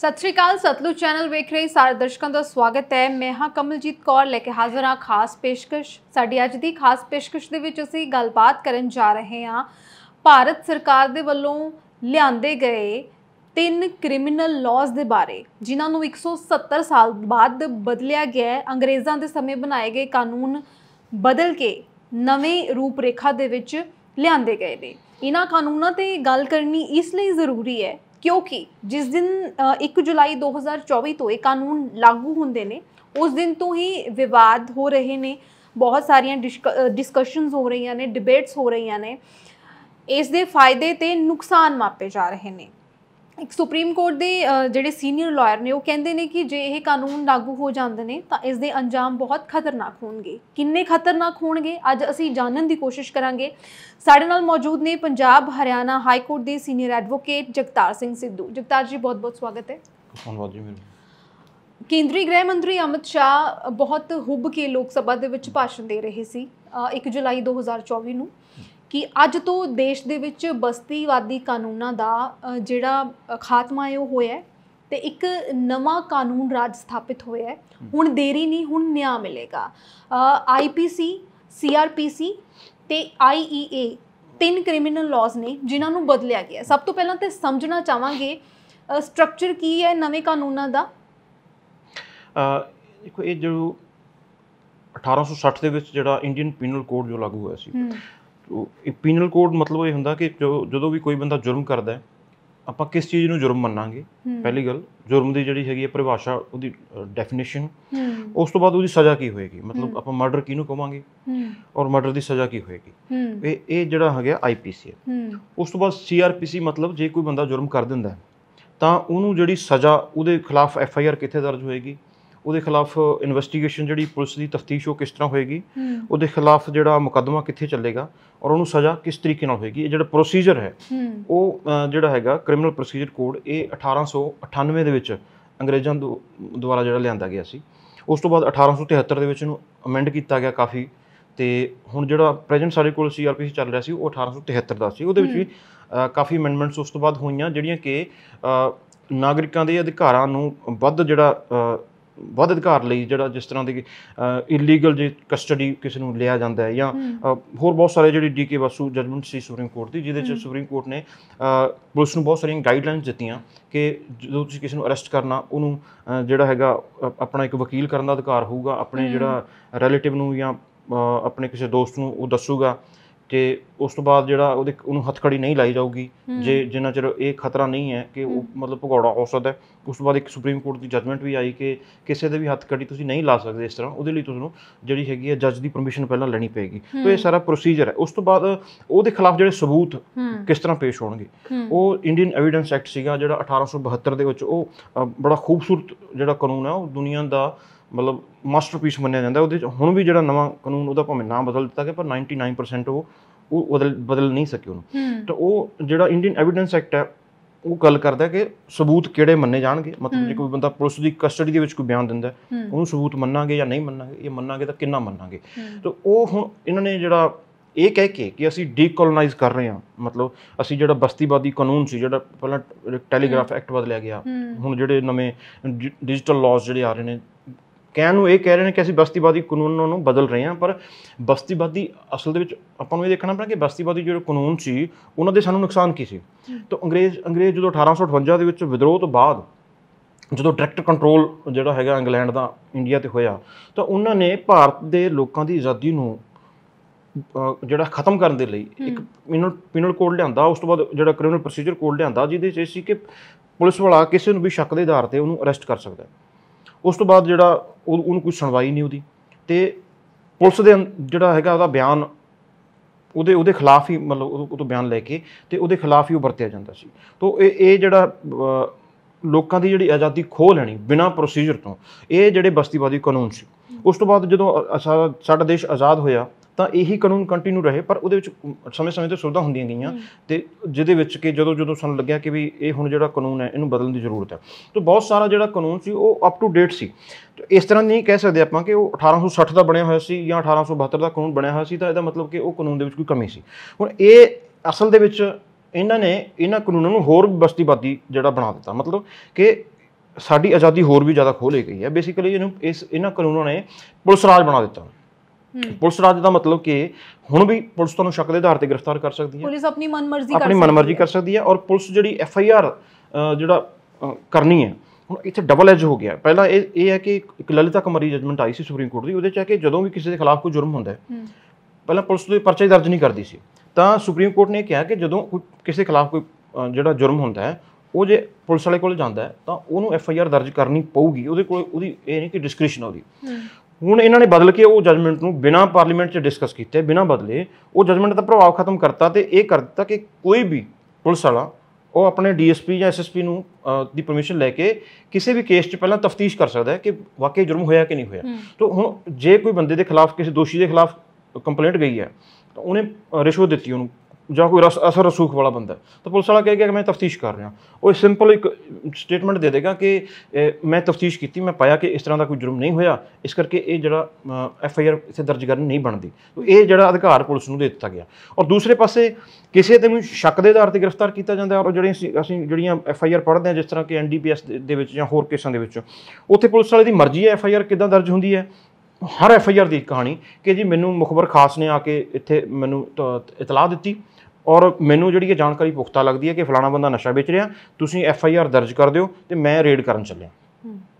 ਸਤਿ ਸ਼੍ਰੀ ਅਕਾਲ ਸਤਲੁਜ ਚੈਨਲ ਵੇਖ ਰਹੇ ਸਾਰੇ ਦਰਸ਼ਕਾਂ ਦਾ ਸਵਾਗਤ ਹੈ ਮੈਂ ਹਾਂ ਕਮਲਜੀਤ ਕੌਰ ਲੈ ਕੇ ਹਾਜ਼ਰ ਹਾਂ ਖਾਸ ਪੇਸ਼ਕਸ਼ ਸਾਡੀ ਅੱਜ ਦੀ ਖਾਸ ਪੇਸ਼ਕਸ਼ ਦੇ ਵਿੱਚ ਅਸੀਂ ਗੱਲਬਾਤ ਕਰਨ ਜਾ ਰਹੇ ਹਾਂ ਭਾਰਤ ਸਰਕਾਰ ਦੇ ਵੱਲੋਂ ਲਿਆਂਦੇ ਗਏ ਤਿੰਨ ਕ੍ਰਿਮੀਨਲ ਲਾਜ਼ ਦੇ ਬਾਰੇ ਜਿਨ੍ਹਾਂ ਨੂੰ 170 ਸਾਲ ਬਾਅਦ ਬਦਲਿਆ ਗਿਆ ਹੈ ਅੰਗਰੇਜ਼ਾਂ ਦੇ ਸਮੇਂ ਬਣਾਏ ਗਏ ਕਾਨੂੰਨ ਬਦਲ ਕੇ ਨਵੇਂ ਰੂਪ ਰੇਖਾ ਦੇ ਵਿੱਚ ਲਿਆਂਦੇ ਗਏ ਨੇ ਇਹਨਾਂ ਕਾਨੂੰਨਾਂ ਤੇ ਗੱਲ ਕਰਨੀ ਇਸ ਲਈ ਜ਼ਰੂਰੀ ਹੈ ਕਿਉਂਕਿ ਜਿਸ ਦਿਨ 1 ਜੁਲਾਈ 2024 ਤੋਂ ਇਹ ਕਾਨੂੰਨ ਲਾਗੂ ਹੁੰਦੇ ਨੇ ਉਸ ਦਿਨ ਤੋਂ ਹੀ ਵਿਵਾਦ ਹੋ ਰਹੇ ਨੇ ਬਹੁਤ ਸਾਰੀਆਂ ਡਿਸਕਸ਼ਨਸ ਹੋ ਰਹੀਆਂ ਨੇ ਡਿਬੇਟਸ ਹੋ ਰਹੀਆਂ ਨੇ ਇਸ ਦੇ ਫਾਇਦੇ ਤੇ ਨੁਕਸਾਨ ਮਾਪੇ ਜਾ ਰਹੇ ਨੇ ਇੱਕ ਸੁਪਰੀਮ ਕੋਰਟ ਦੇ ਜਿਹੜੇ ਸੀਨੀਅਰ ਲਾਇਰ ਨੇ ਉਹ ਕਹਿੰਦੇ ਨੇ ਕਿ ਜੇ ਇਹ ਕਾਨੂੰਨ ਲਾਗੂ ਹੋ ਜਾਂਦੇ ਨੇ ਤਾਂ ਇਸ ਦੇ ਅੰਜਾਮ ਬਹੁਤ ਖਤਰਨਾਕ ਹੋਣਗੇ ਕਿੰਨੇ ਖਤਰਨਾਕ ਹੋਣਗੇ ਅੱਜ ਅਸੀਂ ਜਾਣਨ ਦੀ ਕੋਸ਼ਿਸ਼ ਕਰਾਂਗੇ ਸਾਡੇ ਨਾਲ ਮੌਜੂਦ ਨੇ ਪੰਜਾਬ ਹਰਿਆਣਾ ਹਾਈ ਕੋਰਟ ਦੇ ਸੀਨੀਅਰ ਐਡਵੋਕੇਟ ਜਗਤਾਰ ਸਿੰਘ ਸਿੱਧੂ ਜਗਤਾਰ ਜੀ ਬਹੁਤ-ਬਹੁਤ ਸਵਾਗਤ ਹੈ ਧੰਨਵਾਦ ਜੀ ਮੇਰੇ ਕੇਂਦਰੀ ਗ੍ਰਹਿ ਮੰਤਰੀ ਅਮਿਤ ਸ਼ਾਹ ਬਹੁਤ ਹੁੱਬ ਕੇ ਲੋਕ ਸਭਾ ਦੇ ਵਿੱਚ ਭਾਸ਼ਣ ਦੇ ਰਹੇ ਸੀ 1 ਜੁਲਾਈ 2024 ਨੂੰ ਕਿ ਅੱਜ ਤੋਂ ਦੇਸ਼ ਦੇ ਵਿੱਚ ਬਸਤੀਵਾਦੀ ਕਾਨੂੰਨਾਂ ਦਾ ਜਿਹੜਾ ਖਾਤਮਾ ਹੈ ਉਹ ਹੋਇਆ ਤੇ ਇੱਕ ਨਵਾਂ ਕਾਨੂੰਨ ਰਾਜ ਸਥਾਪਿਤ ਹੋਇਆ ਹੈ ਹੁਣ ਦੇਰੀ ਨਹੀਂ ਹੁਣ ਨਿਆਂ ਮਿਲੇਗਾ ਆਈਪੀਸੀ ਸੀਆਰਪੀਸੀ ਤੇ ਆਈਈਏ e ਤਿੰਨ ਕ੍ਰਿਮੀਨਲ ਲਾਜ਼ ਨੇ ਜਿਨ੍ਹਾਂ ਨੂੰ ਬਦਲਿਆ ਗਿਆ ਸਭ ਤੋਂ ਪਹਿਲਾਂ ਤੇ ਸਮਝਣਾ ਚਾਹਾਂਗੇ ਸਟਰਕਚਰ ਕੀ ਹੈ ਨਵੇਂ ਕਾਨੂੰਨਾਂ ਦਾ ਦੇਖੋ ਇਹ ਜਿਹੜਾ 1860 ਦੇ ਵਿੱਚ ਜਿਹੜਾ ਇੰਡੀਅਨ ਪੀਨਲ ਕੋਡ ਜੋ ਲਾਗੂ ਹੋਇਆ ਸੀ ਪੀਨਲ ਕੋਡ ਮਤਲਬ ਇਹ ਹੁੰਦਾ ਕਿ ਜਦੋਂ ਵੀ ਕੋਈ ਬੰਦਾ ਜੁਰਮ ਕਰਦਾ ਹੈ ਆਪਾਂ ਕਿਸ ਚੀਜ਼ ਨੂੰ ਜੁਰਮ ਮੰਨਾਂਗੇ ਪਹਿਲੀ ਗੱਲ ਜੁਰਮ ਦੀ ਜਿਹੜੀ ਹੈਗੀ ਹੈ ਪਰਿਭਾਸ਼ਾ ਉਹਦੀ ਡੈਫੀਨੇਸ਼ਨ ਉਸ ਤੋਂ ਬਾਅਦ ਉਹਦੀ ਸਜ਼ਾ ਕੀ ਹੋਏਗੀ ਮਤਲਬ ਆਪਾਂ ਮਰਡਰ ਕਿਹਨੂੰ ਕਵਾਂਗੇ ਔਰ ਮਰਡਰ ਦੀ ਸਜ਼ਾ ਕੀ ਹੋਏਗੀ ਇਹ ਇਹ ਜਿਹੜਾ ਹੈਗਾ ਆਈਪੀਸੀ ਉਸ ਤੋਂ ਬਾਅਦ ਸੀਆਰਪੀਸੀ ਮਤਲਬ ਜੇ ਕੋਈ ਬੰਦਾ ਜੁਰਮ ਕਰ ਦਿੰਦਾ ਤਾਂ ਉਹਨੂੰ ਜਿਹੜੀ ਸਜ਼ਾ ਉਹਦੇ ਖਿਲਾਫ ਐਫਆਈਆਰ ਕਿੱਥੇ ਦਰਜ ਹੋਏਗੀ ਉਹਦੇ ਖਿਲਾਫ ਇਨਵੈਸਟੀਗੇਸ਼ਨ ਜਿਹੜੀ ਪੁਲਿਸ ਦੀ ਤਫਤੀਸ਼ ਉਹ ਕਿਸ ਤਰ੍ਹਾਂ ਹੋਏਗੀ ਉਹਦੇ ਖਿਲਾਫ ਜਿਹੜਾ ਮੁਕੱਦਮਾ ਕਿੱਥੇ ਚੱਲੇਗਾ ਔਰ ਉਹਨੂੰ ਸਜ਼ਾ ਕਿਸ ਤਰੀਕੇ ਨਾਲ ਹੋਏਗੀ ਇਹ ਜਿਹੜਾ ਪ੍ਰੋਸੀਜਰ ਹੈ ਉਹ ਜਿਹੜਾ ਹੈਗਾ ਕ੍ਰਿਮੀਨਲ ਪ੍ਰੋਸੀਜਰ ਕੋਡ ਇਹ 1898 ਦੇ ਵਿੱਚ ਅੰਗਰੇਜ਼ਾਂ ਦੁਆਰਾ ਜਿਹੜਾ ਲਿਆਂਦਾ ਗਿਆ ਸੀ ਉਸ ਤੋਂ ਬਾਅਦ 1873 ਦੇ ਵਿੱਚ ਇਹਨੂੰ ਅਮੈਂਡ ਕੀਤਾ ਗਿਆ ਕਾਫੀ ਤੇ ਹੁਣ ਜਿਹੜਾ ਪ੍ਰੈਜ਼ੈਂਟ ਸਾਡੇ ਕੋਲ ਸੀਆਰਪੀਸੀ ਚੱਲ ਰਿਹਾ ਸੀ ਉਹ 1873 ਦਾ ਸੀ ਉਹਦੇ ਵਿੱਚ ਵੀ ਕਾਫੀ ਅਮੈਂਡਮੈਂਟਸ ਉਸ ਤੋਂ ਬਾਅਦ ਹੋਈਆਂ ਜਿਹੜੀਆਂ ਕਿ ਨਾਗਰਿਕਾਂ ਦੇ ਅਧਿਕਾਰਾਂ ਨੂੰ ਵੱਧ ਜਿਹੜਾ ਵੱਧ ਅਧਿਕਾਰ ਲਈ ਜਿਹੜਾ ਜਿਸ ਤਰ੍ਹਾਂ ਦੀ ਇਲੀਗਲ ਜੇ ਕਸਟਡੀ ਕਿਸੇ ਨੂੰ ਲਿਆ ਜਾਂਦਾ ਹੈ ਜਾਂ ਹੋਰ ਬਹੁਤ ਸਾਰੇ ਜਿਹੜੇ ਡੀਕੇ ਵਸੂ ਜਜਮੈਂਟ ਸੀ ਸੁਪਰੀਮ ਕੋਰਟ ਦੀ ਜਿਹਦੇ ਚ ਸੁਪਰੀਮ ਕੋਰਟ ਨੇ ਪੁਲਿਸ ਨੂੰ ਬਹੁਤ ਸਾਰੀਆਂ ਗਾਈਡਲਾਈਨਸ ਦਿੱਤੀਆਂ ਕਿ ਜਦੋਂ ਤੁਸੀਂ ਕਿਸੇ ਨੂੰ ਅਰੈਸਟ ਕਰਨਾ ਉਹਨੂੰ ਜਿਹੜਾ ਹੈਗਾ ਆਪਣਾ ਇੱਕ ਵਕੀਲ ਕਰਨ ਦਾ ਅਧਿਕਾਰ ਹੋਊਗਾ ਆਪਣੇ ਜਿਹੜਾ ਰਿਲੇਟਿਵ ਨੂੰ ਜਾਂ ਆਪਣੇ ਕਿਸੇ ਦੋਸਤ ਨੂੰ ਉਹ ਦੱਸੂਗਾ ਤੇ ਉਸ ਤੋਂ ਬਾਅਦ ਜਿਹੜਾ ਉਹਦੇ ਉਹਨੂੰ ਹੱਥਕੜੀ ਨਹੀਂ ਲਾਈ ਜਾਊਗੀ ਜੇ ਜਿੰਨਾ ਚਿਰ ਇਹ ਖਤਰਾ ਨਹੀਂ ਹੈ ਕਿ ਉਹ ਮਤਲਬ ਭਗੌੜਾ ਹੋ ਸਕਦਾ ਹੈ ਉਸ ਤੋਂ ਬਾਅਦ ਇੱਕ ਸੁਪਰੀਮ ਕੋਰਟ ਦੀ ਜਜਮੈਂਟ ਵੀ ਆਈ ਕਿ ਕਿਸੇ ਦੇ ਵੀ ਹੱਥਕੜੀ ਤੁਸੀਂ ਨਹੀਂ ਲਾ ਸਕਦੇ ਇਸ ਤਰ੍ਹਾਂ ਉਹਦੇ ਲਈ ਤੁਹਾਨੂੰ ਜਿਹੜੀ ਹੈਗੀ ਹੈ ਜੱਜ ਦੀ ਪਰਮਿਸ਼ਨ ਪਹਿਲਾਂ ਲੈਣੀ ਪਏਗੀ ਤੇ ਇਹ ਸਾਰਾ ਪ੍ਰੋਸੀਜਰ ਹੈ ਉਸ ਤੋਂ ਬਾਅਦ ਉਹਦੇ ਖਿਲਾਫ ਜਿਹੜੇ ਸਬੂਤ ਕਿਸ ਤਰ੍ਹਾਂ ਪੇਸ਼ ਹੋਣਗੇ ਉਹ ਇੰਡੀਅਨ ਐਵੀਡੈਂਸ ਐਕਟ ਸੀਗਾ ਜਿਹੜਾ 1872 ਦੇ ਵਿੱਚ ਉਹ ਬੜਾ ਖੂਬਸੂਰਤ ਜਿਹੜਾ ਕਾਨੂੰਨ ਹੈ ਉਹ ਦੁਨੀਆ ਦਾ ਮਤਲਬ ਮਾਸਟਰਪੀਸ ਮੰਨਿਆ ਜਾਂਦਾ ਉਹਦੇ ਚ ਹੁਣ ਵੀ ਜਿਹੜਾ ਨਵਾਂ ਕਾਨੂੰਨ ਉਹਦਾ ਭਾਵੇਂ ਨਾਮ ਬਦਲ ਦਿੱਤਾ ਗਿਆ ਪਰ 99% ਉਹ ਉਹ ਬਦਲ ਨਹੀਂ ਸਕੇ ਉਹਨੂੰ ਤਾਂ ਉਹ ਜਿਹੜਾ ਇੰਡੀਅਨ ਐਵੀਡੈਂਸ ਐਕਟ ਹੈ ਉਹ ਗੱਲ ਕਰਦਾ ਕਿ ਸਬੂਤ ਕਿਹੜੇ ਮੰਨੇ ਜਾਣਗੇ ਮਤਲਬ ਜੇ ਕੋਈ ਬੰਦਾ ਪੁਲਿਸ ਦੀ ਕਸਟਡੀ ਦੇ ਵਿੱਚ ਕੋਈ ਬਿਆਨ ਦਿੰਦਾ ਉਹਨੂੰ ਸਬੂਤ ਮੰਨਾਂਗੇ ਜਾਂ ਨਹੀਂ ਮੰਨਾਂਗੇ ਇਹ ਮੰਨਾਂਗੇ ਤਾਂ ਕਿੰਨਾ ਮੰਨਾਂਗੇ ਤਾਂ ਉਹ ਹੁਣ ਇਹਨਾਂ ਨੇ ਜਿਹੜਾ ਇਹ ਕਹਿ ਕੇ ਕਿ ਅਸੀਂ ਡੀਕੋਲੋਨਾਈਜ਼ ਕਰ ਰਹੇ ਹਾਂ ਮਤਲਬ ਅਸੀਂ ਜਿਹੜਾ ਬਸਤੀਵਾਦੀ ਕਾਨੂੰਨ ਸੀ ਜਿਹੜਾ ਪਹਿਲਾਂ ਟੈਲੀਗ੍ਰਾਫ ਐਕਟ ਬਦਲਿਆ ਗਿਆ ਹੁਣ ਜਿਹੜੇ ਨਵੇਂ ਡਿਜੀਟਲ ਲਾਜ਼ ਜਿਹੜੇ ਆ ਰਹੇ ਨੇ ਕਹਿਣ ਨੂੰ ਇਹ ਕਹਿ ਰਹੇ ਨੇ ਕਿ ਅਸੀਂ ਬਸਤੀਵਾਦੀ ਕਾਨੂੰਨਾਂ ਨੂੰ ਬਦਲ ਰਹੇ ਹਾਂ ਪਰ ਬਸਤੀਵਾਦੀ ਅਸਲ ਦੇ ਵਿੱਚ ਆਪਾਂ ਨੂੰ ਇਹ ਦੇਖਣਾ ਪੈਣਾ ਕਿ ਬਸਤੀਵਾਦੀ ਜਿਹੜੇ ਕਾਨੂੰਨ ਸੀ ਉਹਨਾਂ ਦੇ ਸਾਨੂੰ ਨੁਕਸਾਨ ਕੀ ਸੀ ਤਾਂ ਅੰਗਰੇਜ਼ ਅੰਗਰੇਜ਼ ਜਦੋਂ 1858 ਦੇ ਵਿੱਚ ਵਿਦਰੋਹ ਤੋਂ ਬਾਅਦ ਜਦੋਂ ਡਾਇਰੈਕਟ ਕੰਟਰੋਲ ਜਿਹੜਾ ਹੈਗਾ ਇੰਗਲੈਂਡ ਦਾ ਇੰਡੀਆ ਤੇ ਹੋਇਆ ਤਾਂ ਉਹਨਾਂ ਨੇ ਭਾਰਤ ਦੇ ਲੋਕਾਂ ਦੀ ਆਜ਼ਾਦੀ ਨੂੰ ਜਿਹੜਾ ਖਤਮ ਕਰਨ ਦੇ ਲਈ ਇੱਕ ਪਿਨਲ ਪੀਨਲ ਕੋਡ ਲਿਆਂਦਾ ਉਸ ਤੋਂ ਬਾਅਦ ਜਿਹੜਾ ਕ੍ਰਿਮੀਨਲ ਪ੍ਰੋਸੀਜਰ ਕੋਡ ਲਿਆਂਦਾ ਜਿਹਦੇ ਵਿੱਚ ਇਹ ਸੀ ਕਿ ਪੁਲਿਸ ਵਾਲਾ ਕਿਸੇ ਨੂੰ ਵੀ ਸ਼ੱਕ ਦੇ ਆਧਾਰ ਤੇ ਉਹਨੂੰ ਅਰੈਸਟ ਕਰ ਸਕਦਾ ਹੈ ਉਸ ਤੋਂ ਬਾਅਦ ਜਿਹੜਾ ਉਹਨੂੰ ਕੋਈ ਸੁਣਵਾਈ ਨਹੀਂ ਉਹਦੀ ਤੇ ਪੁਲਿਸ ਦੇ ਜਿਹੜਾ ਹੈਗਾ ਉਹਦਾ ਬਿਆਨ ਉਹਦੇ ਉਹਦੇ ਖਿਲਾਫ ਹੀ ਮਤਲਬ ਉਹ ਤੋਂ ਬਿਆਨ ਲੈ ਕੇ ਤੇ ਉਹਦੇ ਖਿਲਾਫ ਹੀ ਉਹ ਵਰਤਿਆ ਜਾਂਦਾ ਸੀ ਤੋਂ ਇਹ ਇਹ ਜਿਹੜਾ ਲੋਕਾਂ ਦੀ ਜਿਹੜੀ ਆਜ਼ਾਦੀ ਖੋਹ ਲੈਣੀ ਬਿਨਾ ਪ੍ਰੋਸੀਜਰ ਤੋਂ ਇਹ ਜਿਹੜੇ ਬਸਤੀਵਾਦੀ ਕਾਨੂੰਨ ਸੀ ਉਸ ਤੋਂ ਬਾਅਦ ਜਦੋਂ ਸਾਡਾ ਦੇਸ਼ ਆਜ਼ਾਦ ਹੋਇਆ ਤਾਂ ਇਹੀ ਕਾਨੂੰਨ ਕੰਟੀਨਿਊ ਰਹੇ ਪਰ ਉਹਦੇ ਵਿੱਚ ਸਮੇਂ-ਸਮੇਂ ਤੇ ਸੁਧਾਰ ਹੁੰਦੀਆਂ ਗਈਆਂ ਤੇ ਜਿਹਦੇ ਵਿੱਚ ਕਿ ਜਦੋਂ ਜਦੋਂ ਸਾਨੂੰ ਲੱਗਿਆ ਕਿ ਵੀ ਇਹ ਹੁਣ ਜਿਹੜਾ ਕਾਨੂੰਨ ਹੈ ਇਹਨੂੰ ਬਦਲਣ ਦੀ ਜ਼ਰੂਰਤ ਹੈ ਤਾਂ ਬਹੁਤ ਸਾਰਾ ਜਿਹੜਾ ਕਾਨੂੰਨ ਸੀ ਉਹ ਅਪ ਟੂ ਡੇਟ ਸੀ ਇਸ ਤਰ੍ਹਾਂ ਨਹੀਂ ਕਹਿ ਸਕਦੇ ਆਪਾਂ ਕਿ ਉਹ 1860 ਦਾ ਬਣਿਆ ਹੋਇਆ ਸੀ ਜਾਂ 1872 ਦਾ ਕਾਨੂੰਨ ਬਣਿਆ ਹੋਇਆ ਸੀ ਤਾਂ ਇਹਦਾ ਮਤਲਬ ਕਿ ਉਹ ਕਾਨੂੰਨ ਦੇ ਵਿੱਚ ਕੋਈ ਕਮੀ ਸੀ ਹੁਣ ਇਹ ਅਸਲ ਦੇ ਵਿੱਚ ਇਹਨਾਂ ਨੇ ਇਹਨਾਂ ਕਾਨੂੰਨਾਂ ਨੂੰ ਹੋਰ ਬਸਤੀਵਾਦੀ ਜਿਹੜਾ ਬਣਾ ਦਿੱਤਾ ਮਤਲਬ ਕਿ ਸਾਡੀ ਆਜ਼ਾਦੀ ਹੋਰ ਵੀ ਜ਼ਿਆਦਾ ਖੋਹ ਲਈ ਗਈ ਹੈ ਬੇਸਿਕਲੀ ਇਹਨੂੰ ਇਸ ਇਹਨਾਂ ਕਾਨੂੰਨਾਂ ਨੇ ਪੁਲਿਸ ਰਾਜ ਬਣਾ ਦਿੱਤਾ ਪੁਲਿਸ ਰਾਜ ਦਾ ਮਤਲਬ ਕਿ ਹੁਣ ਵੀ ਪੁਲਿਸ ਤੁਹਾਨੂੰ ਸ਼ੱਕ ਦੇ ਆਧਾਰ ਤੇ ਗ੍ਰਿਫਤਾਰ ਕਰ ਸਕਦੀ ਹੈ ਪੁਲਿਸ ਆਪਣੀ ਮਨਮਰਜ਼ੀ ਕਰ ਆਪਣੀ ਮਨਮਰਜ਼ੀ ਕਰ ਸਕਦੀ ਹੈ ਔਰ ਪੁਲਿਸ ਜਿਹੜੀ ਐਫ ਆਈ ਆਰ ਜਿਹੜਾ ਕਰਨੀ ਹੈ ਹੁਣ ਇੱਥੇ ਡਬਲ ਐਜ ਹੋ ਗਿਆ ਪਹਿਲਾਂ ਇਹ ਇਹ ਹੈ ਕਿ ਇੱਕ ਲਲਿਤਾ ਕਮਰੀ ਜਜਮੈਂਟ ਆਈ ਸੀ ਸੁਪਰੀਮ ਕੋਰਟ ਦੀ ਉਹਦੇ ਚ ਹੈ ਕਿ ਜਦੋਂ ਵੀ ਕਿਸੇ ਦੇ ਖਿਲਾਫ ਕੋਈ ਜੁਰਮ ਹੁੰਦਾ ਹੈ ਪਹਿਲਾਂ ਪੁਲਿਸ ਤੋਂ ਪਰਚਾ ਦਰਜ ਨਹੀਂ ਕਰਦੀ ਸੀ ਤਾਂ ਸੁਪਰੀਮ ਕੋਰਟ ਨੇ ਕਿਹਾ ਕਿ ਜਦੋਂ ਕੋਈ ਕਿਸੇ ਖਿਲਾਫ ਕੋਈ ਜਿਹੜਾ ਜੁਰਮ ਹੁੰਦਾ ਹੈ ਉਹ ਜੇ ਪੁਲਿਸ ਵਾਲੇ ਕੋਲ ਜਾਂਦਾ ਹੈ ਤਾਂ ਉਹਨੂੰ ਐਫ ਆਈ ਆਰ ਦਰਜ ਕਰਨੀ ਪਊਗੀ ਉਹਦੇ ਕੋਲ ਉਹਦੀ ਇਹ ਨਹੀਂ ਕਿ ਡਿਸਕ੍ਰੀਸ਼ਨ ਉਹਦੀ ਹੁਣ ਇਹਨਾਂ ਨੇ ਬਦਲ ਕੇ ਉਹ ਜਜਮੈਂਟ ਨੂੰ ਬਿਨਾ ਪਾਰਲੀਮੈਂਟ 'ਚ ਡਿਸਕਸ ਕੀਤੇ ਬਿਨਾ ਬਦਲੇ ਉਹ ਜਜਮੈਂਟ ਦਾ ਪ੍ਰਭਾਵ ਖਤਮ ਕਰਤਾ ਤੇ ਇਹ ਕਰ ਦਿੱਤਾ ਕਿ ਕੋਈ ਵੀ ਪੁਲਿਸ ਵਾਲਾ ਉਹ ਆਪਣੇ ਡੀਐਸਪੀ ਜਾਂ ਐਸਐਸਪੀ ਨੂੰ ਦੀ ਪਰਮਿਸ਼ਨ ਲੈ ਕੇ ਕਿਸੇ ਵੀ ਕੇਸ 'ਚ ਪਹਿਲਾਂ ਤਫਤੀਸ਼ ਕਰ ਸਕਦਾ ਹੈ ਕਿ ਵਾਕਈ ਜੁਰਮ ਹੋਇਆ ਕਿ ਨਹੀਂ ਹੋਇਆ ਤਾਂ ਹੁਣ ਜੇ ਕੋਈ ਬੰਦੇ ਦੇ ਖਿਲਾਫ ਕਿਸੇ ਦੋਸ਼ੀ ਦੇ ਖਿਲਾਫ ਕੰਪਲੇਂਟ ਗਈ ਹੈ ਤਾਂ ਉਹਨੇ ਰਿਸ਼ਵਤ ਦਿੱਤੀ ਉਹਨੂੰ ਜਾਂ ਕੋਈ ਰਸ ਅਸਰ ਰਸੂਖ ਵਾਲਾ ਬੰਦਾ ਤਾਂ ਪੁਲਿਸ ਵਾਲਾ ਕਹੇਗਾ ਕਿ ਮੈਂ ਤਫਤੀਸ਼ ਕਰ ਰਿਹਾ ਉਹ ਸਿੰਪਲ ਇੱਕ ਸਟੇਟਮੈਂਟ ਦੇ ਦੇਗਾ ਕਿ ਮੈਂ ਤਫਤੀਸ਼ ਕੀਤੀ ਮੈਂ ਪਾਇਆ ਕਿ ਇਸ ਤਰ੍ਹਾਂ ਦਾ ਕੋਈ ਜੁਰਮ ਨਹੀਂ ਹੋਇਆ ਇਸ ਕਰਕੇ ਇਹ ਜਿਹੜਾ ਐਫ ਆਈ ਆਰ ਇਸੇ ਦਰਜ ਕਰਨ ਨਹੀਂ ਬਣਦੀ ਇਹ ਜਿਹੜਾ ਅਧਿਕਾਰ ਪੁਲਿਸ ਨੂੰ ਦੇ ਦਿੱਤਾ ਗਿਆ ਔਰ ਦੂਸਰੇ ਪਾਸੇ ਕਿਸੇ ਤੇ ਨੂੰ ਸ਼ੱਕ ਦੇ ਆਧਾਰ ਤੇ ਗ੍ਰਿਫਤਾਰ ਕੀਤਾ ਜਾਂਦਾ ਔਰ ਜਿਹੜੇ ਅਸੀਂ ਜਿਹੜੀਆਂ ਐਫ ਆਈ ਆਰ ਪੜ੍ਹਦੇ ਹਾਂ ਜਿਸ ਤਰ੍ਹਾਂ ਕਿ ਐਨ ਡੀ ਪੀ ਐਸ ਦੇ ਵਿੱਚ ਜਾਂ ਹੋਰ ਕੇਸਾਂ ਦੇ ਵਿੱਚ ਉੱਥੇ ਪੁਲਿਸ ਵਾਲੇ ਦੀ ਮਰਜ਼ੀ ਹੈ ਐਫ ਆਈ ਆਰ ਕਿਦਾਂ ਦਰਜ ਹੁੰਦੀ ਹੈ ਹਰ ਐਫ ਆਈ ਆਰ ਦੀ ਕਹਾਣੀ ਕਿ ਜੀ ਮੈਨੂੰ ਮੁਖਬਰ ਖਾਸ ਨੇ ਆ ਕੇ ਇੱਥੇ ਮੈਨੂੰ ਇਤਲਾਹ ਦਿੱਤੀ ਔਰ ਮੈਨੂੰ ਜਿਹੜੀ ਇਹ ਜਾਣਕਾਰੀ ਪੁਖਤਾ ਲੱਗਦੀ ਹੈ ਕਿ ਫਲਾਣਾ ਬੰਦਾ ਨਸ਼ਾ ਵੇਚ ਰਿਹਾ ਤੁਸੀਂ ਐਫ ਆਈ ਆਰ ਦਰਜ ਕਰ ਦਿਓ ਤੇ ਮੈਂ ਰੇਡ ਕਰਨ ਚੱਲਿਆ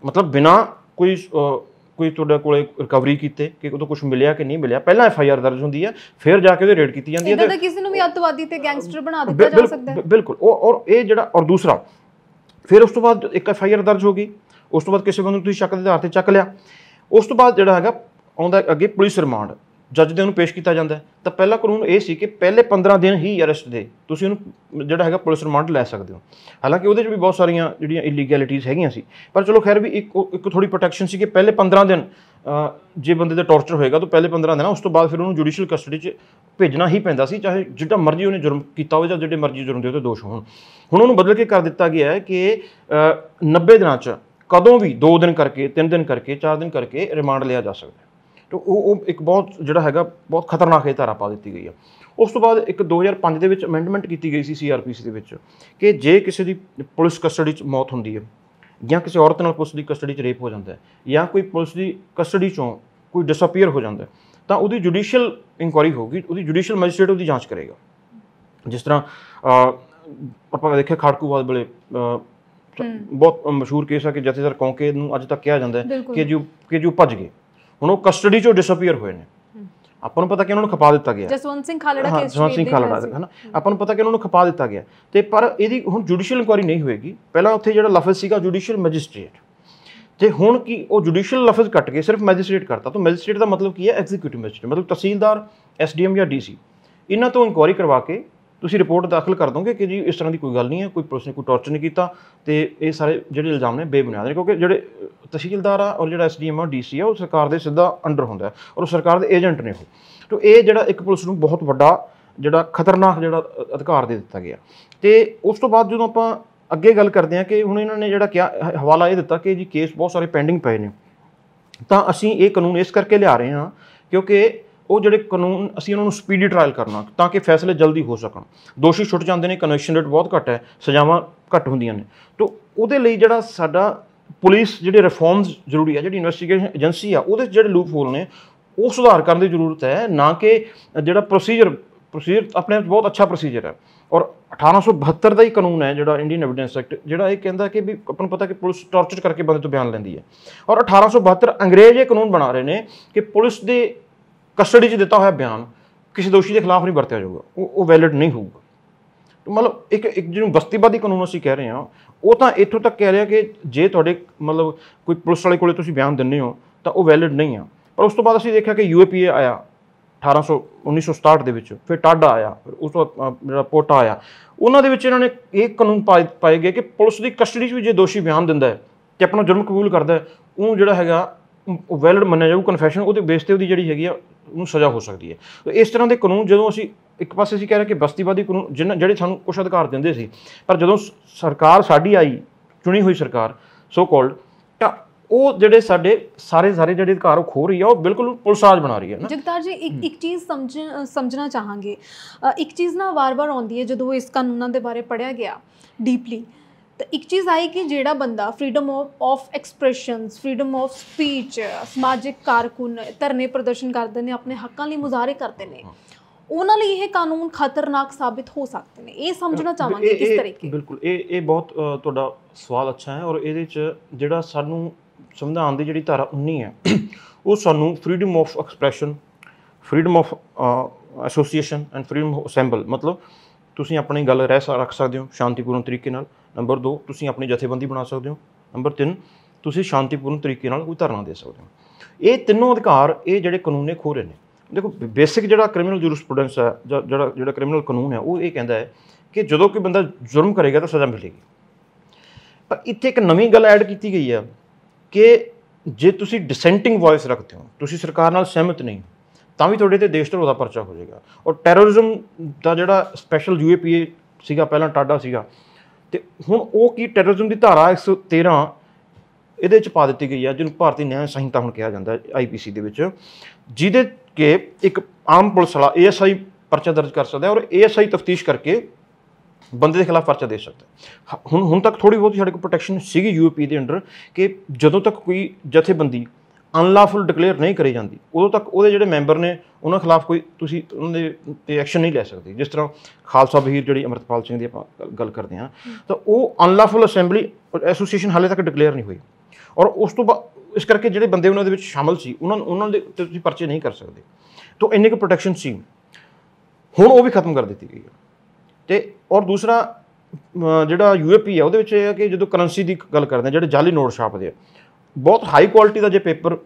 ਮਤਲਬ ਬਿਨਾ ਕੋਈ ਕੋਈ ਤੁਹਾਡੇ ਕੋਲੇ ਰਿਕਵਰੀ ਕੀਤੇ ਕਿ ਉਦੋਂ ਕੁਝ ਮਿਲਿਆ ਕਿ ਨਹੀਂ ਮਿਲਿਆ ਪਹਿਲਾਂ ਐਫ ਆਈ ਆਰ ਦਰਜ ਹੁੰਦੀ ਹੈ ਫਿਰ ਜਾ ਕੇ ਉਹਦੇ ਰੇਡ ਕੀਤੀ ਜਾਂਦੀ ਹੈ ਤੇ ਕਿਸੇ ਨੂੰ ਵੀ ਅਤਵਾਦੀ ਤੇ ਗੈਂਗਸਟਰ ਬਣਾ ਦਿੱਤਾ ਜਾ ਸਕਦਾ ਹੈ ਬਿਲਕੁਲ ਔਰ ਇਹ ਜਿਹੜਾ ਔਰ ਦੂਸਰਾ ਫਿਰ ਉਸ ਤੋਂ ਬਾਅਦ ਇੱਕ ਐਫ ਆਈ ਆਰ ਦਰਜ ਹੋ ਗਈ ਉਸ ਤੋਂ ਬਾਅਦ ਕਿਸੇ ਬੰਦੇ ਨੂੰ ਤੁਸੀਂ ਸ਼ੱਕ ਦੇ ਆਧਾਰ ਤੇ ਚੱਕ ਲਿਆ ਉਸ ਤੋਂ ਬਾਅਦ ਜਿਹੜਾ ਹੈਗਾ ਆਉਂਦਾ ਅੱਗੇ ਪੁਲਿਸ ਰਿਮਾਂਡ ਜੱਜ ਦੇ ਉਹਨੂੰ ਪੇਸ਼ ਕੀਤਾ ਜਾਂਦਾ ਤਾਂ ਪਹਿਲਾ ਕਾਨੂੰਨ ਇਹ ਸੀ ਕਿ ਪਹਿਲੇ 15 ਦਿਨ ਹੀ ਅਰੈਸਟ ਦੇ ਤੁਸੀਂ ਉਹਨੂੰ ਜਿਹੜਾ ਹੈਗਾ ਪੁਲਿਸ ਰਿਮਾਂਡ ਲੈ ਸਕਦੇ ਹੋ ਹਾਲਾਂਕਿ ਉਹਦੇ 'ਚ ਵੀ ਬਹੁਤ ਸਾਰੀਆਂ ਜਿਹੜੀਆਂ ਇਲੀਗੈਲਿਟੀਆਂ ਹੈਗੀਆਂ ਸੀ ਪਰ ਚਲੋ ਖੈਰ ਵੀ ਇੱਕ ਇੱਕ ਥੋੜੀ ਪ੍ਰੋਟੈਕਸ਼ਨ ਸੀ ਕਿ ਪਹਿਲੇ 15 ਦਿਨ ਜੇ ਬੰਦੇ ਦਾ ਟੌਰਚਰ ਹੋਏਗਾ ਤਾਂ ਪਹਿਲੇ 15 ਦਿਨ ਉਸ ਤੋਂ ਬਾਅਦ ਫਿਰ ਉਹਨੂੰ ਜੁਡੀਸ਼ੀਅਲ ਕਸਟਡੀ 'ਚ ਭੇਜਣਾ ਹੀ ਪੈਂਦਾ ਸੀ ਚਾਹੇ ਜਿੱਡਾ ਮਰਜ਼ੀ ਉਹਨੇ ਜੁਰਮ ਕੀਤਾ ਹੋਵੇ ਜਾਂ ਜਿਹੜੇ ਮਰਜ਼ੀ ਜੁਰਮ ਦੇ ਤੇ ਦੋਸ਼ ਹੋਣ ਹੁਣ ਉਹਨੂੰ ਬਦਲ ਕੇ ਕਰ ਦਿੱਤਾ ਗਿਆ ਹੈ ਕਿ 90 ਦਿਨਾਂ 'ਚ ਕਦੋਂ ਵੀ 2 ਦਿਨ ਕਰਕੇ 3 ਦਿਨ ਕਰਕੇ 4 ਦਿਨ ਕਰਕੇ ਰਿਮਾਂਡ ਲਿਆ ਜਾ ਸਕਦਾ ਤੇ ਉਹ ਉਹ ਇੱਕ ਬਹੁਤ ਜਿਹੜਾ ਹੈਗਾ ਬਹੁਤ ਖਤਰਨਾਕ ਇਹ ਧਾਰਾ ਪਾ ਦਿੱਤੀ ਗਈ ਆ ਉਸ ਤੋਂ ਬਾਅਦ ਇੱਕ 2005 ਦੇ ਵਿੱਚ ਅਮੈਂਡਮੈਂਟ ਕੀਤੀ ਗਈ ਸੀ ਸੀਆਰਪੀਸੀ ਦੇ ਵਿੱਚ ਕਿ ਜੇ ਕਿਸੇ ਦੀ ਪੁਲਿਸ ਕਸਟਡੀ 'ਚ ਮੌਤ ਹੁੰਦੀ ਹੈ ਜਾਂ ਕਿਸੇ ਔਰਤ ਨਾਲ ਪੁਲਿਸ ਦੀ ਕਸਟਡੀ 'ਚ ਰੇਪ ਹੋ ਜਾਂਦਾ ਹੈ ਜਾਂ ਕੋਈ ਪੁਲਿਸ ਦੀ ਕਸਟਡੀ 'ਚੋਂ ਕੋਈ ਡਿਸਅਪੀਅਰ ਹੋ ਜਾਂਦਾ ਤਾਂ ਉਹਦੀ ਜੁਡੀਸ਼ੀਅਲ ਇਨਕੁਆਰੀ ਹੋਗੀ ਉਹਦੀ ਜੁਡੀਸ਼ੀਅਲ ਮੈਜਿਸਟ੍ਰੇਟ ਉਹਦੀ ਜਾਂਚ ਕਰੇਗਾ ਜਿਸ ਤਰ੍ਹਾਂ ਆਪਾਂ ਦੇਖਿਆ ਬਾਦ ਬਲੇ ਬਹੁਤ ਮਸ਼ਹੂਰ ਕੇਸ ਆ ਕਿ ਜਥੇਦਾਰ ਕੌਂਕੇ ਨੂੰ ਅੱਜ ਤੱਕ ਕਿਹਾ ਜਾਂਦਾ ਹੈ ਕਿ ਜੋ ਕਿ ਜੋ ਭੱਜ ਗਏ ਹੁਣ ਉਹ ਕਸਟਡੀ ਚੋਂ ਡਿਸਅਪੀਅਰ ਹੋਏ ਨੇ ਆਪਾਂ ਨੂੰ ਪਤਾ ਕਿ ਉਹਨਾਂ ਨੂੰ ਖਪਾ ਦਿੱਤਾ ਗਿਆ ਜਸਵੰਤ ਸਿੰਘ ਖਾਲੜਾ ਕੇਸ ਜਸਵੰਤ ਸਿੰਘ ਖਾਲੜਾ ਦਾ ਨਾ ਆਪਾਂ ਨੂੰ ਪਤਾ ਕਿ ਉਹਨਾਂ ਨੂੰ ਖਪਾ ਦਿੱਤਾ ਗਿਆ ਤੇ ਪਰ ਇਹਦੀ ਹੁਣ ਜੁਡੀਸ਼ੀਅਲ ਇਨਕੁਆਰੀ ਨਹੀਂ ਹੋਏਗੀ ਪਹਿਲਾਂ ਉੱਥੇ ਜਿਹੜਾ ਲਫ਼ਜ਼ ਸੀਗਾ ਜੁਡੀਸ਼ੀਅਲ ਮੈਜਿਸਟ੍ਰੇਟ ਤੇ ਹੁਣ ਕੀ ਉਹ ਜੁਡੀਸ਼ੀਅਲ ਲਫ਼ਜ਼ ਕੱਟ ਕੇ ਸਿਰਫ ਮੈਜਿਸਟ੍ਰੇਟ ਕਰਤਾ ਤਾਂ ਮੈਜਿਸਟ੍ਰੇਟ ਦਾ ਮਤਲਬ ਕੀ ਹੈ ਐਗਜ਼ੀਕਿਊਟਿਵ ਮੈਜਿਸਟ੍ਰੇਟ ਮਤਲਬ ਤਹਿਸੀਲਦਾਰ ਐਸਡੀਐਮ ਜਾਂ ਡੀਸੀ ਇਹਨਾਂ ਤੋਂ ਇਨਕੁਆਰੀ ਕਰਵਾ ਕੇ ਤੁਸੀਂ ਰਿਪੋਰਟ ਦਾਖਲ ਕਰ ਦੋਗੇ ਕਿ ਜੀ ਇਸ ਤਰ੍ਹਾਂ ਦੀ ਕੋਈ ਗੱਲ ਨਹੀਂ ਹੈ ਕੋਈ ਪੁਲਿਸ ਨੇ ਕੋਈ ਟੌਰਚਰ ਨਹੀਂ ਕੀਤਾ ਤੇ ਇਹ ਸਾਰੇ ਜਿਹੜੇ ਇਲਜ਼ਾਮ ਨੇ ਬੇਬੁਨਿਆਦ ਨੇ ਕਿਉਂਕਿ ਜਿਹੜੇ ਤਹਿਸੀਲਦਾਰ ਆ ਔਰ ਜਿਹੜਾ ਐਸਡੀਐਮ ਆ ਡੀਸੀ ਆ ਉਹ ਸਰਕਾਰ ਦੇ ਸਿੱਧਾ ਅੰਡਰ ਹੁੰਦਾ ਔਰ ਉਹ ਸਰਕਾਰ ਦੇ ਏਜੰਟ ਨੇ ਉਹ ਤੋਂ ਇਹ ਜਿਹੜਾ ਇੱਕ ਪੁਲਿਸ ਨੂੰ ਬਹੁਤ ਵੱਡਾ ਜਿਹੜਾ ਖਤਰਨਾਕ ਜਿਹੜਾ ਅਧਿਕਾਰ ਦੇ ਦਿੱਤਾ ਗਿਆ ਤੇ ਉਸ ਤੋਂ ਬਾਅਦ ਜਦੋਂ ਆਪਾਂ ਅੱਗੇ ਗੱਲ ਕਰਦੇ ਹਾਂ ਕਿ ਹੁਣ ਇਹਨਾਂ ਨੇ ਜਿਹੜਾ ਕਿਹਾ ਹਵਾਲਾ ਇਹ ਦਿੱਤਾ ਕਿ ਜੀ ਕੇਸ ਬਹੁਤ ਸਾਰੇ ਪੈਂਡਿੰਗ ਪਏ ਨੇ ਤਾਂ ਅਸੀਂ ਇਹ ਕਾਨੂੰਨ ਇਸ ਕਰਕੇ ਲਿਆ ਰਹੇ ਹਾਂ ਕਿਉਂਕਿ ਉਹ ਜਿਹੜੇ ਕਾਨੂੰਨ ਅਸੀਂ ਉਹਨਾਂ ਨੂੰ ਸਪੀਡੀ ਟ੍ਰਾਇਲ ਕਰਨਾ ਤਾਂ ਕਿ ਫੈਸਲੇ ਜਲਦੀ ਹੋ ਸਕਣ ਦੋਸ਼ੀ ਛੁੱਟ ਜਾਂਦੇ ਨੇ ਕਨਵੈਕਸ਼ਨ ਰੇਟ ਬਹੁਤ ਘੱਟ ਹੈ ਸਜ਼ਾਵਾਂ ਘੱਟ ਹੁੰਦੀਆਂ ਨੇ ਤੋਂ ਉਹਦੇ ਲਈ ਜਿਹੜਾ ਸਾਡਾ ਪੁਲਿਸ ਜਿਹੜੇ ਰਿਫਾਰਮਸ ਜ਼ਰੂਰੀ ਹੈ ਜਿਹੜੀ ਇਨਵੈਸਟੀਗੇਸ਼ਨ ਏਜੰਸੀ ਆ ਉਹਦੇ ਜਿਹੜੇ ਲੂਪ ਹੋਲ ਨੇ ਉਹ ਸੁਧਾਰ ਕਰਨ ਦੀ ਜ਼ਰੂਰਤ ਹੈ ਨਾ ਕਿ ਜਿਹੜਾ ਪ੍ਰੋਸੀਜਰ ਪ੍ਰੋਸੀਜਰ ਆਪਣੇ ਬਹੁਤ ਅੱਛਾ ਪ੍ਰੋਸੀਜਰ ਹੈ ਔਰ 1872 ਦਾ ਹੀ ਕਾਨੂੰਨ ਹੈ ਜਿਹੜਾ ਇੰਡੀਅਨ ਐਵੀਡੈਂਸ ਐਕਟ ਜਿਹੜਾ ਇਹ ਕਹਿੰਦਾ ਕਿ ਵੀ ਆਪਾਂ ਨੂੰ ਪਤਾ ਕਿ ਪੁਲਿਸ ਟਾਰਚਰ ਕਰਕੇ ਬੰਦੇ ਤੋਂ ਬਿਆਨ ਲੈਂਦੀ ਹੈ ਔਰ 1872 ਅੰਗਰੇਜ਼ ਇਹ ਕਾਨੂੰਨ ਬਣਾ ਰਹੇ ਨੇ ਕਿ ਪੁਲਿਸ ਦੇ ਕਸਟਡੀ 'ਚ ਦਿੱਤਾ ਹੋਇਆ ਬਿਆਨ ਕਿਸੇ ਦੋਸ਼ੀ ਦੇ ਖਿਲਾਫ ਨਹੀਂ ਵਰਤਿਆ ਜਾਊਗਾ ਉਹ ਉਹ ਵੈਲਿਡ ਨਹੀਂ ਹੋਊਗਾ ਮਤਲਬ ਇੱਕ ਇੱਕ ਜਿਹਨੂੰ ਬਸਤੀਵਾਦੀ ਕਾਨੂੰਨ ਅਸੀਂ ਕਹਿ ਰਹੇ ਹਾਂ ਉਹ ਤਾਂ ਇੱਥੋਂ ਤੱਕ ਕਹਿ ਰਿਹਾ ਕਿ ਜੇ ਤੁਹਾਡੇ ਮਤਲਬ ਕੋਈ ਪੁਲਿਸ ਵਾਲੇ ਕੋਲੇ ਤੁਸੀਂ ਬਿਆਨ ਦਿੰਨੇ ਹੋ ਤਾਂ ਉਹ ਵੈਲਿਡ ਨਹੀਂ ਆ ਪਰ ਉਸ ਤੋਂ ਬਾਅਦ ਅਸੀਂ ਦੇਖਿਆ ਕਿ ਯੂਏਪੀਏ ਆਇਆ 1800 1967 ਦੇ ਵਿੱਚ ਫਿਰ ਟਾਡਾ ਆਇਆ ਫਿਰ ਉਸ ਤੋਂ ਜਿਹੜਾ ਪੋਟਾ ਆਇਆ ਉਹਨਾਂ ਦੇ ਵਿੱਚ ਇਹਨਾਂ ਨੇ ਇਹ ਕਾਨੂੰਨ ਪਾਏ ਗਏ ਕਿ ਪੁਲਿਸ ਦੀ ਕਸਟਡੀ 'ਚ ਵੀ ਜੇ ਦੋਸ਼ੀ ਬਿਆਨ ਦਿੰਦਾ ਹੈ ਤੇ ਆਪਣਾ ਜੁਰਮ ਕਬੂਲ ਕਰਦਾ ਹੈ ਉਹ ਜਿਹੜਾ ਹੈਗਾ ਉਹ ਵੈਲਿਡ ਮੰਨਿਆ ਜਾਊ ਕਨਫੈਸ਼ਨ ਉਹਦੇ ਬੇਸ ਤੇ ਉਹਦੀ ਜਿਹੜੀ ਹੈਗੀ ਆ ਨੂੰ ਸਜ਼ਾ ਹੋ ਸਕਦੀ ਹੈ ਇਸ ਤਰ੍ਹਾਂ ਦੇ ਕਾਨੂੰਨ ਜਦੋਂ ਅਸੀਂ ਇੱਕ ਪਾਸੇ ਅਸੀਂ ਕਹਿ ਰਹੇ ਕਿ ਬਸਤੀਵਾਦੀ ਕਾਨੂੰਨ ਜਿਹੜੇ ਸਾਨੂੰ ਕੁਝ ਅਧਿਕਾਰ ਦਿੰਦੇ ਸੀ ਪਰ ਜਦੋਂ ਸਰਕਾਰ ਸਾਡੀ ਆਈ ਚੁਣੀ ਹੋਈ ਸਰਕਾਰ ਸੋ ਕਾਲਡ ਤਾਂ ਉਹ ਜਿਹੜੇ ਸਾਡੇ ਸਾਰੇ ਸਾਰੇ ਜਿਹੜੇ ਅਧਿਕਾਰ ਉਹ ਖੋ ਰਹੀ ਆ ਉਹ ਬਿਲਕੁਲ ਪੁਲਸਾਜ ਬਣਾ ਰਹੀ ਹੈ ਨਾ ਜਗਤਾਰ ਜੀ ਇੱਕ ਇੱਕ ਚੀਜ਼ ਸਮਝ ਸਮਝਣਾ ਚਾਹਾਂਗੇ ਇੱਕ ਚੀਜ਼ ਨਾ ਵਾਰ-ਵਾਰ ਆਉਂਦੀ ਹੈ ਜਦੋਂ ਇਸ ਕਾਨੂੰਨਾਂ ਦੇ ਬਾਰੇ ਪੜਿਆ ਗਿਆ ਡੀਪਲੀ ਤਾਂ ਇੱਕ ਚੀਜ਼ ਆਈ ਕਿ ਜਿਹੜਾ ਬੰਦਾ freedom of expressions freedom of speech ਸਮਾਜਿਕ ਕਾਰਕੁਨ ਧਰਨੇ ਪ੍ਰਦਰਸ਼ਨ ਕਰਦੇ ਨੇ ਆਪਣੇ ਹੱਕਾਂ ਲਈ ਮੁਜ਼ਾਹਰੇ ਕਰਦੇ ਨੇ ਉਹਨਾਂ ਲਈ ਇਹ ਕਾਨੂੰਨ ਖਤਰਨਾਕ ਸਾਬਿਤ ਹੋ ਸਕਦੇ ਨੇ ਇਹ ਸਮਝਣਾ ਚਾਹਾਂਗੇ ਕਿਸ ਤਰੀਕੇ ਬਿਲਕੁਲ ਇਹ ਇਹ ਬਹੁਤ ਤੁਹਾਡਾ ਸਵਾਲ ਅੱਛਾ ਹੈ ਔਰ ਇਹਦੇ ਚ ਜਿਹੜਾ ਸਾਨੂੰ ਸੰਵਿਧਾਨ ਦੀ ਜਿਹੜੀ ਧਾਰਾ 19 ਹੈ ਉਹ ਸਾਨੂੰ freedom of expression freedom of association and freedom of assemble ਮਤਲਬ ਤੁਸੀਂ ਆਪਣੀ ਗੱਲ ਰਹਿ ਰੱਖ ਸਕਦੇ ਹੋ ਸ਼ਾਂਤੀਪੂਰਨ ਤਰੀਕੇ ਨਾਲ ਨੰਬਰ 2 ਤੁਸੀਂ ਆਪਣੀ ਜਥੇਬੰਦੀ ਬਣਾ ਸਕਦੇ ਹੋ ਨੰਬਰ 3 ਤੁਸੀਂ ਸ਼ਾਂਤੀਪੂਰਨ ਤਰੀਕੇ ਨਾਲ ਕੋਈ ਧਰਨਾ ਦੇ ਸਕਦੇ ਹੋ ਇਹ ਤਿੰਨੋਂ ਅਧਿਕਾਰ ਇਹ ਜਿਹੜੇ ਕਾਨੂੰਨ ਨੇ ਖੋਰੇ ਨੇ ਦੇਖੋ ਬੇਸਿਕ ਜਿਹੜਾ ਕ੍ਰਿਮੀਨਲ ਜੁਰਿਸਪ੍ਰੂਡੈਂਸ ਹੈ ਜਿਹੜਾ ਜਿਹੜਾ ਕ੍ਰਿਮੀਨਲ ਕਾਨੂੰਨ ਹੈ ਉਹ ਇਹ ਕਹਿੰਦਾ ਹੈ ਕਿ ਜਦੋਂ ਕੋਈ ਬੰਦਾ ਜ਼ੁਰਮ ਕਰੇਗਾ ਤਾਂ ਸਜ਼ਾ ਮਿਲੇਗੀ ਪਰ ਇੱਥੇ ਇੱਕ ਨਵੀਂ ਗੱਲ ਐਡ ਕੀਤੀ ਗਈ ਹੈ ਕਿ ਜੇ ਤੁਸੀਂ ਡਿਸੈਂਟਿੰਗ ਵੌਇਸ ਰੱਖਦੇ ਹੋ ਤੁਸੀਂ ਸਰਕਾਰ ਨਾਲ ਸਹਿਮਤ ਨਹੀਂ ਤਾਂ ਵੀ ਤੁਹਾਡੇ ਤੇ ਦੇਸ਼ ਧਰੋ ਦਾ ਪਰਚਾ ਹੋ ਜਾਏਗਾ ਔਰ ਟੈਰੋਰਿਜ਼ਮ ਦਾ ਜਿਹੜਾ ਸਪੈਸ਼ਲ ਯੂਏਪੀਏ ਸੀਗਾ ਪਹਿਲਾਂ ਟਾਡਾ ਸੀਗਾ ਤੇ ਹੁਣ ਉਹ ਕੀ ਟੈਰੋਰਿਜ਼ਮ ਦੀ ਧਾਰਾ 113 ਇਹਦੇ ਵਿੱਚ ਪਾ ਦਿੱਤੀ ਗਈ ਹੈ ਜਿਹਨੂੰ ਭਾਰਤੀ ਨਿਆਂ ਸੰਹਿਤਾ ਹੁਣ ਕਿਹਾ ਜਾਂਦਾ ਹੈ ਆਈਪੀਸੀ ਦੇ ਵਿੱਚ ਜਿਹਦੇ ਕਿ ਇੱਕ ਆਮ ਪੁਲਿਸ ਵਾਲਾ ਏਐਸਆਈ ਪਰਚਾ ਦਰਜ ਕਰ ਸਕਦਾ ਹੈ ਔਰ ਏਐਸਆਈ ਤਫਤੀਸ਼ ਕਰਕੇ ਬੰਦੇ ਦੇ ਖਿਲਾਫ ਪਰਚਾ ਦੇ ਸਕਦਾ ਹੁਣ ਹੁਣ ਤੱਕ ਥੋੜੀ ਬਹੁਤ ਸਾਡੇ ਕੋਲ ਪ੍ਰੋਟੈਕਸ਼ਨ ਸੀਗੀ ਯੂਪੀ ਦੇ ਅੰਡਰ ਕਿ ਜਦੋਂ ਤੱਕ ਕੋਈ ਜਥੇਬੰਦੀ ਅਨਲਾਫੁਲ ਡਿਕਲੇਅਰ ਨਹੀਂ ਕਰੀ ਜਾਂਦੀ ਉਦੋਂ ਤੱਕ ਉਹਦੇ ਜਿਹੜੇ ਮੈਂਬਰ ਨੇ ਉਹਨਾਂ ਖਿਲਾਫ ਕੋਈ ਤੁਸੀਂ ਉਹਨਾਂ ਦੇ ਤੇ ਐਕਸ਼ਨ ਨਹੀਂ ਲੈ ਸਕਦੇ ਜਿਸ ਤਰ੍ਹਾਂ ਖਾਲਸਾ ਬਹੀਰ ਜਿਹੜੀ ਅਮਰਤਪਾਲ ਸਿੰਘ ਦੀ ਆਪਾਂ ਗੱਲ ਕਰਦੇ ਹਾਂ ਤਾਂ ਉਹ ਅਨਲਾਫੁਲ ਅਸੈਂਬਲੀ ਐਸੋਸੀਏਸ਼ਨ ਹਾਲੇ ਤੱਕ ਡਿਕਲੇਅਰ ਨਹੀਂ ਹੋਈ ਔਰ ਉਸ ਤੋਂ ਬਾਅਦ ਇਸ ਕਰਕੇ ਜਿਹੜੇ ਬੰਦੇ ਉਹਨਾਂ ਦੇ ਵਿੱਚ ਸ਼ਾਮਲ ਸੀ ਉਹਨਾਂ ਉਹਨਾਂ ਦੇ ਤੇ ਤੁਸੀਂ ਪਰਚੇ ਨਹੀਂ ਕਰ ਸਕਦੇ ਤਾਂ ਇੰਨੇ ਕੁ ਪ੍ਰੋਟੈਕਸ਼ਨ ਸੀ ਹੁਣ ਉਹ ਵੀ ਖਤਮ ਕਰ ਦਿੱਤੀ ਗਈ ਹੈ ਤੇ ਔਰ ਦੂਸਰਾ ਜਿਹੜਾ ਯੂਏਪੀ ਹੈ ਉਹਦੇ ਵਿੱਚ ਇਹ ਹੈ ਕਿ ਜਦੋਂ ਕਰੰਸੀ ਦੀ ਗੱਲ ਕਰਦੇ ਆ ਜਿਹੜੇ ਜਾਲੀ ਨੋਟ ਛਾਪਦੇ ਆ ਬਹੁਤ ਹਾਈ ਕੁਆਲਿਟੀ ਦਾ ਜੇ ਪੇਪਰ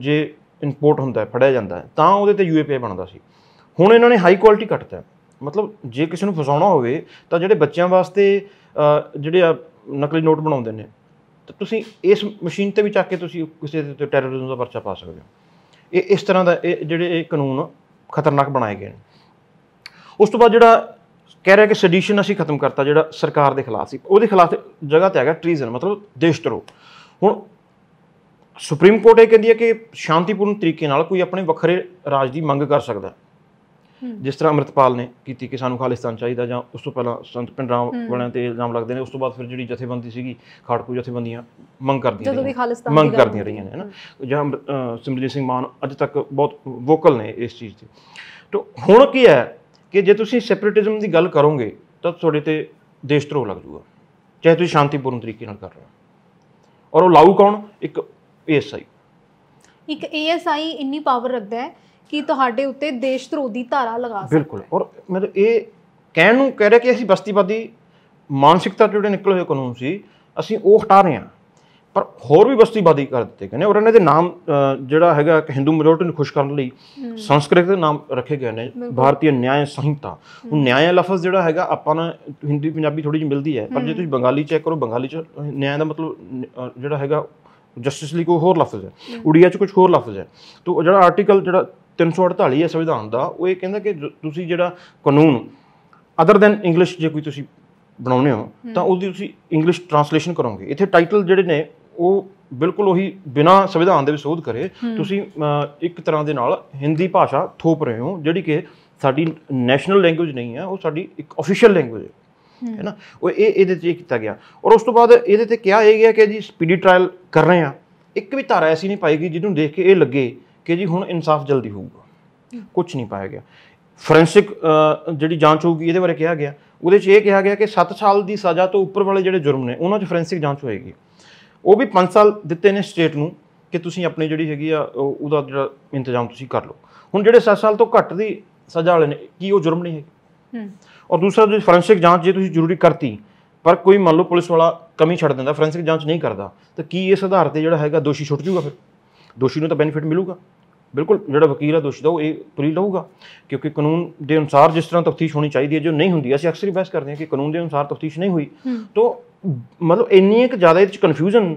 ਜੇ ਇੰਪੋਰਟ ਹੁੰਦਾ ਹੈ ਫੜਿਆ ਜਾਂਦਾ ਹੈ ਤਾਂ ਉਹਦੇ ਤੇ ਯੂਏਪੀਆਈ ਬਣਦਾ ਸੀ ਹੁਣ ਇਹਨਾਂ ਨੇ ਹਾਈ ਕੁਆਲਿਟੀ ਘਟਤਾ ਮਤਲਬ ਜੇ ਕਿਸੇ ਨੂੰ ਫਸਾਉਣਾ ਹੋਵੇ ਤਾਂ ਜਿਹੜੇ ਬੱਚਿਆਂ ਵਾਸਤੇ ਜਿਹੜੇ ਆ ਨਕਲੀ ਨੋਟ ਬਣਾਉਂਦੇ ਨੇ ਤਾਂ ਤੁਸੀਂ ਇਸ ਮਸ਼ੀਨ ਤੇ ਵੀ ਚੱਕ ਕੇ ਤੁਸੀਂ ਕਿਸੇ ਦੇ ਤੇ ਟੈਰਰਿਜ਼ਮ ਦਾ ਪਰਚਾ ਪਾ ਸਕਦੇ ਹੋ ਇਹ ਇਸ ਤਰ੍ਹਾਂ ਦਾ ਇਹ ਜਿਹੜੇ ਇਹ ਕਾਨੂੰਨ ਖਤਰਨਾਕ ਬਣਾਏ ਗਏ ਨੇ ਉਸ ਤੋਂ ਬਾਅਦ ਜਿਹੜਾ ਕਹਿ ਰਿਹਾ ਕਿ ਸੈਡੀਸ਼ਨ ਅਸੀਂ ਖਤਮ ਕਰਤਾ ਜਿਹੜਾ ਸਰਕਾਰ ਦੇ ਖਿਲਾਫ ਸੀ ਉਹਦੇ ਖਿਲਾਫ ਜਗ੍ਹਾ ਤੇ ਹੈਗਾ ਟ੍ਰੀਜ਼ਨ ਮਤਲਬ ਦੇਸ਼ਦਰੋਹ ਹੁਣ ਸੁਪਰੀਮ ਕੋਰਟ ਇਹ ਕਹਿੰਦੀ ਹੈ ਕਿ ਸ਼ਾਂਤੀਪੂਰਨ ਤਰੀਕੇ ਨਾਲ ਕੋਈ ਆਪਣੇ ਵੱਖਰੇ ਰਾਜ ਦੀ ਮੰਗ ਕਰ ਸਕਦਾ ਜਿਸ ਤਰ੍ਹਾਂ ਅਮਰਤਪਾਲ ਨੇ ਕੀਤੀ ਕਿ ਸਾਨੂੰ ਖਾਲਿਸਤਾਨ ਚਾਹੀਦਾ ਜਾਂ ਉਸ ਤੋਂ ਪਹਿਲਾਂ ਸੰਤ ਪਿੰਡਾਂ ਵਾਲਿਆਂ ਤੇ ਇਲਜ਼ਾਮ ਲੱਗਦੇ ਨੇ ਉਸ ਤੋਂ ਬਾਅਦ ਫਿਰ ਜਿਹੜੀ ਜਥੇਬੰਦੀ ਸੀਗੀ ਖਾੜਕੂ ਜਥੇਬੰਦੀਆਂ ਮੰਗ ਕਰਦੀਆਂ ਜਦੋਂ ਵੀ ਖਾਲਿਸਤਾਨ ਮੰਗ ਕਰਦੀਆਂ ਰਹੀਆਂ ਨੇ ਹਨਾ ਜਾਂ ਸਿਮਰਜੀਤ ਸਿੰਘ ਮਾਨ ਅੱਜ ਤੱਕ ਬਹੁਤ ਵੋਕਲ ਨੇ ਇਸ ਚੀਜ਼ ਤੇ ਤੋਂ ਹੁਣ ਕੀ ਹੈ ਕਿ ਜੇ ਤੁਸੀਂ ਸੈਪਰੇਟਿਜ਼ਮ ਦੀ ਗੱਲ ਕਰੋਗੇ ਤਾਂ ਤੁਹਾਡੇ ਤੇ ਦੇਸ਼ ਧਰੋਹ ਲੱਗ ਜਾਊਗਾ ਚਾਹੇ ਤੁਸੀਂ ਸ਼ਾਂਤੀਪੂਰਨ ਤਰੀਕੇ ਨਾਲ ਕਰ ਰਹੇ ਹੋ ਔਰ ਉਹ ਲਾਊ ਕੌਣ ਇੱਕ ਏਐਸਆਈ ਇੱਕ ਏਐਸਆਈ ਇੰਨੀ ਪਾਵਰ ਰੱਖਦਾ ਹੈ ਕਿ ਤੁਹਾਡੇ ਉੱਤੇ ਦੇਸ਼ ਧਰੋਦੀ ਧਾਰਾ ਲਗਾ ਸਕਦਾ ਬਿਲਕੁਲ ਔਰ ਮਤਲਬ ਇਹ ਕਹਿਣ ਨੂੰ ਕਹਿ ਰਿਹਾ ਕਿ ਅਸੀਂ ਬਸਤੀਵਾਦੀ ਮਾਨਸਿਕਤਾ ਜਿਹੜੇ ਨਿਕਲ ਹੋਏ ਕਾਨੂੰਨ ਸੀ ਅਸੀਂ ਉਹ ਹਟਾ ਰਹੇ ਹਾਂ ਪਰ ਹੋਰ ਵੀ ਬਸਤੀਵਾਦੀ ਕਰ ਦਿੱਤੇ ਕਹਿੰਦੇ ਔਰ ਇਹਨਾਂ ਦੇ ਨਾਮ ਜਿਹੜਾ ਹੈਗਾ ਕਿ ਹਿੰਦੂ ਮਜੋਰਟੀ ਨੂੰ ਖੁਸ਼ ਕਰਨ ਲਈ ਸੰਸਕ੍ਰਿਤ ਦੇ ਨਾਮ ਰੱਖੇ ਗਏ ਨੇ ਭਾਰਤੀ ਨਿਆਂ ਸੰਹਿਤਾ ਉਹ ਨਿਆਂ ਲਫ਼ਜ਼ ਜਿਹੜਾ ਹੈਗਾ ਆਪਾਂ ਨੂੰ ਹਿੰਦੀ ਪੰਜਾਬੀ ਥੋੜੀ ਜਿਹੀ ਮਿਲਦੀ ਹੈ ਪਰ ਜੇ ਤੁਸੀਂ ਬੰਗਾਲੀ ਚੈੱਕ ਕਰੋ ਬੰਗਾਲੀ ਚ ਨਿਆਂ ਦਾ ਮਤਲਬ ਜਿਹੜਾ ਹੈਗਾ ਜਸਟਿਸ ਲਈ ਕੋਈ ਹੋਰ ਲਫ਼ਜ਼ ਹੈ ਉੜੀਆ 'ਚ ਕੁਝ ਹੋਰ ਲਫ਼ਜ਼ ਹੈ ਤੋਂ ਜਿਹੜਾ ਆਰਟੀਕਲ ਜਿਹੜਾ 348 ਹੈ ਸੰਵਿਧਾਨ ਦਾ ਉਹ ਇਹ ਕਹਿੰਦਾ ਕਿ ਤੁਸੀਂ ਜਿਹੜਾ ਕਾਨੂੰਨ ਅਦਰ ਦੈਨ ਇੰਗਲਿਸ਼ ਜੇ ਕੋਈ ਤੁਸੀਂ ਬਣਾਉਨੇ ਹੋ ਤਾਂ ਉਹਦੀ ਤੁਸੀਂ ਇੰਗਲਿਸ਼ ਟ੍ਰਾਂਸਲੇਸ਼ਨ ਕਰੋਗੇ ਇੱਥੇ ਟਾਈਟਲ ਜਿਹੜੇ ਨੇ ਉਹ ਬਿਲਕੁਲ ਉਹੀ ਬਿਨਾ ਸੰਵਿਧਾਨ ਦੇ ਵਿਸੋਧ ਕਰੇ ਤੁਸੀਂ ਇੱਕ ਤਰ੍ਹਾਂ ਦੇ ਨਾਲ ਹਿੰਦੀ ਭਾਸ਼ਾ ਥੋਪ ਰਹੇ ਹੋ ਜਿਹੜੀ ਕਿ ਸਾਡੀ ਨੈਸ਼ਨਲ ਲੈਂਗੁਏਜ ਨਹੀਂ ਹੈ ਉਹ ਸਾਡੀ ਇੱਕ ਅਫੀਸ਼ੀਅਲ ਲੈਂਗੁਏਜ ਹੈ ਹੈ ਨਾ ਉਹ ਇਹ ਇਹਦੇ ਤੇ ਕੀਤਾ ਗਿਆ ਔਰ ਉਸ ਤੋਂ ਬਾਅਦ ਇਹਦੇ ਤੇ ਕਿਹਾ ਇਹ ਗਿਆ ਕਿ ਜੀ ਸਪੀਡੀ ਟ੍ਰਾਇਲ ਕਰ ਰਹੇ ਆ ਇੱਕ ਵੀ ਧਾਰਾ ਐਸੀ ਨਹੀਂ ਪਾਈ ਗਈ ਜਿਹਨੂੰ ਦੇਖ ਕੇ ਇਹ ਲੱਗੇ ਕਿ ਜੀ ਹੁਣ ਇਨਸਾਫ ਜਲਦੀ ਹੋਊਗਾ ਕੁਝ ਨਹੀਂ ਪਾਇਆ ਗਿਆ ਫੋਰੈਂਸਿਕ ਜਿਹੜੀ ਜਾਂਚ ਹੋਊਗੀ ਇਹਦੇ ਬਾਰੇ ਕਿਹਾ ਗਿਆ ਉਹਦੇ 'ਚ ਇਹ ਕਿਹਾ ਗਿਆ ਕਿ 7 ਸਾਲ ਦੀ ਸਜ਼ਾ ਤੋਂ ਉੱਪਰ ਵਾਲੇ ਜਿਹੜੇ ਜੁਰਮ ਨੇ ਉਹਨਾਂ 'ਚ ਫੋਰੈਂਸਿਕ ਜਾਂਚ ਹੋਏਗੀ ਉਹ ਵੀ 5 ਸਾਲ ਦਿੱਤੇ ਨੇ ਸਟੇਟ ਨੂੰ ਕਿ ਤੁਸੀਂ ਆਪਣੀ ਜਿਹੜੀ ਹੈਗੀ ਆ ਉਹਦਾ ਜਿਹੜਾ ਇੰਤਜ਼ਾਮ ਤੁਸੀਂ ਕਰ ਲਓ ਹੁਣ ਜਿਹੜੇ 7 ਸਾਲ ਤੋਂ ਘੱਟ ਦੀ ਸਜ਼ਾ ਵਾਲੇ ਨੇ ਕੀ ਉਹ ਜੁਰਮ ਨਹੀਂ ਹੈਗੇ ਹੂੰ ਔਰ ਦੂਸਰਾ ਜੇ ਫੋਰੈਂਸਿਕ ਜਾਂਚ ਜੇ ਤੁਸੀਂ ਜ਼ਰੂਰੀ ਕਰਤੀ ਪਰ ਕੋਈ ਮੰਨ ਲਓ ਪੁਲਿਸ ਵਾਲਾ ਕਮੀ ਛੱਡ ਦਿੰਦਾ ਫੋਰੈਂਸਿਕ ਜਾਂਚ ਨਹੀਂ ਕਰਦਾ ਤਾਂ ਕੀ ਇਸ ਆਧਾਰ ਤੇ ਜਿਹੜਾ ਹੈਗਾ ਦੋਸ਼ੀ ਛੁੱਟ ਜਾਊਗਾ ਫਿਰ ਦੋਸ਼ੀ ਨੂੰ ਤਾਂ ਬੈਨੀਫਿਟ ਮਿਲੂਗਾ ਬਿਲਕੁਲ ਜਿਹੜਾ ਵਕੀਲ ਹੈ ਦੋਸ਼ੀ ਦਾ ਉਹ ਇਹ ਪੂਰੀ ਲਊਗਾ ਕਿਉਂਕਿ ਕਾਨੂੰਨ ਦੇ ਅਨੁਸਾਰ ਜਿਸ ਤਰ੍ਹਾਂ ਤਫਤੀਸ਼ ਹੋਣੀ ਚਾਹੀਦੀ ਹੈ ਜੋ ਨਹੀਂ ਹੁੰਦੀ ਅਸੀਂ ਅਕਸਰ ਹੀ ਬਹਿਸ ਕਰਦੇ ਹਾਂ ਕਿ ਕਾਨੂੰਨ ਦੇ ਅਨੁਸਾਰ ਤਫਤੀਸ਼ ਨਹੀਂ ਹੋਈ ਤੋਂ ਮਤਲਬ ਇੰਨੀ ਇੱਕ ਜ਼ਿਆਦਾ ਇਹਦੇ ਵਿੱਚ ਕਨਫਿਊਜ਼ਨ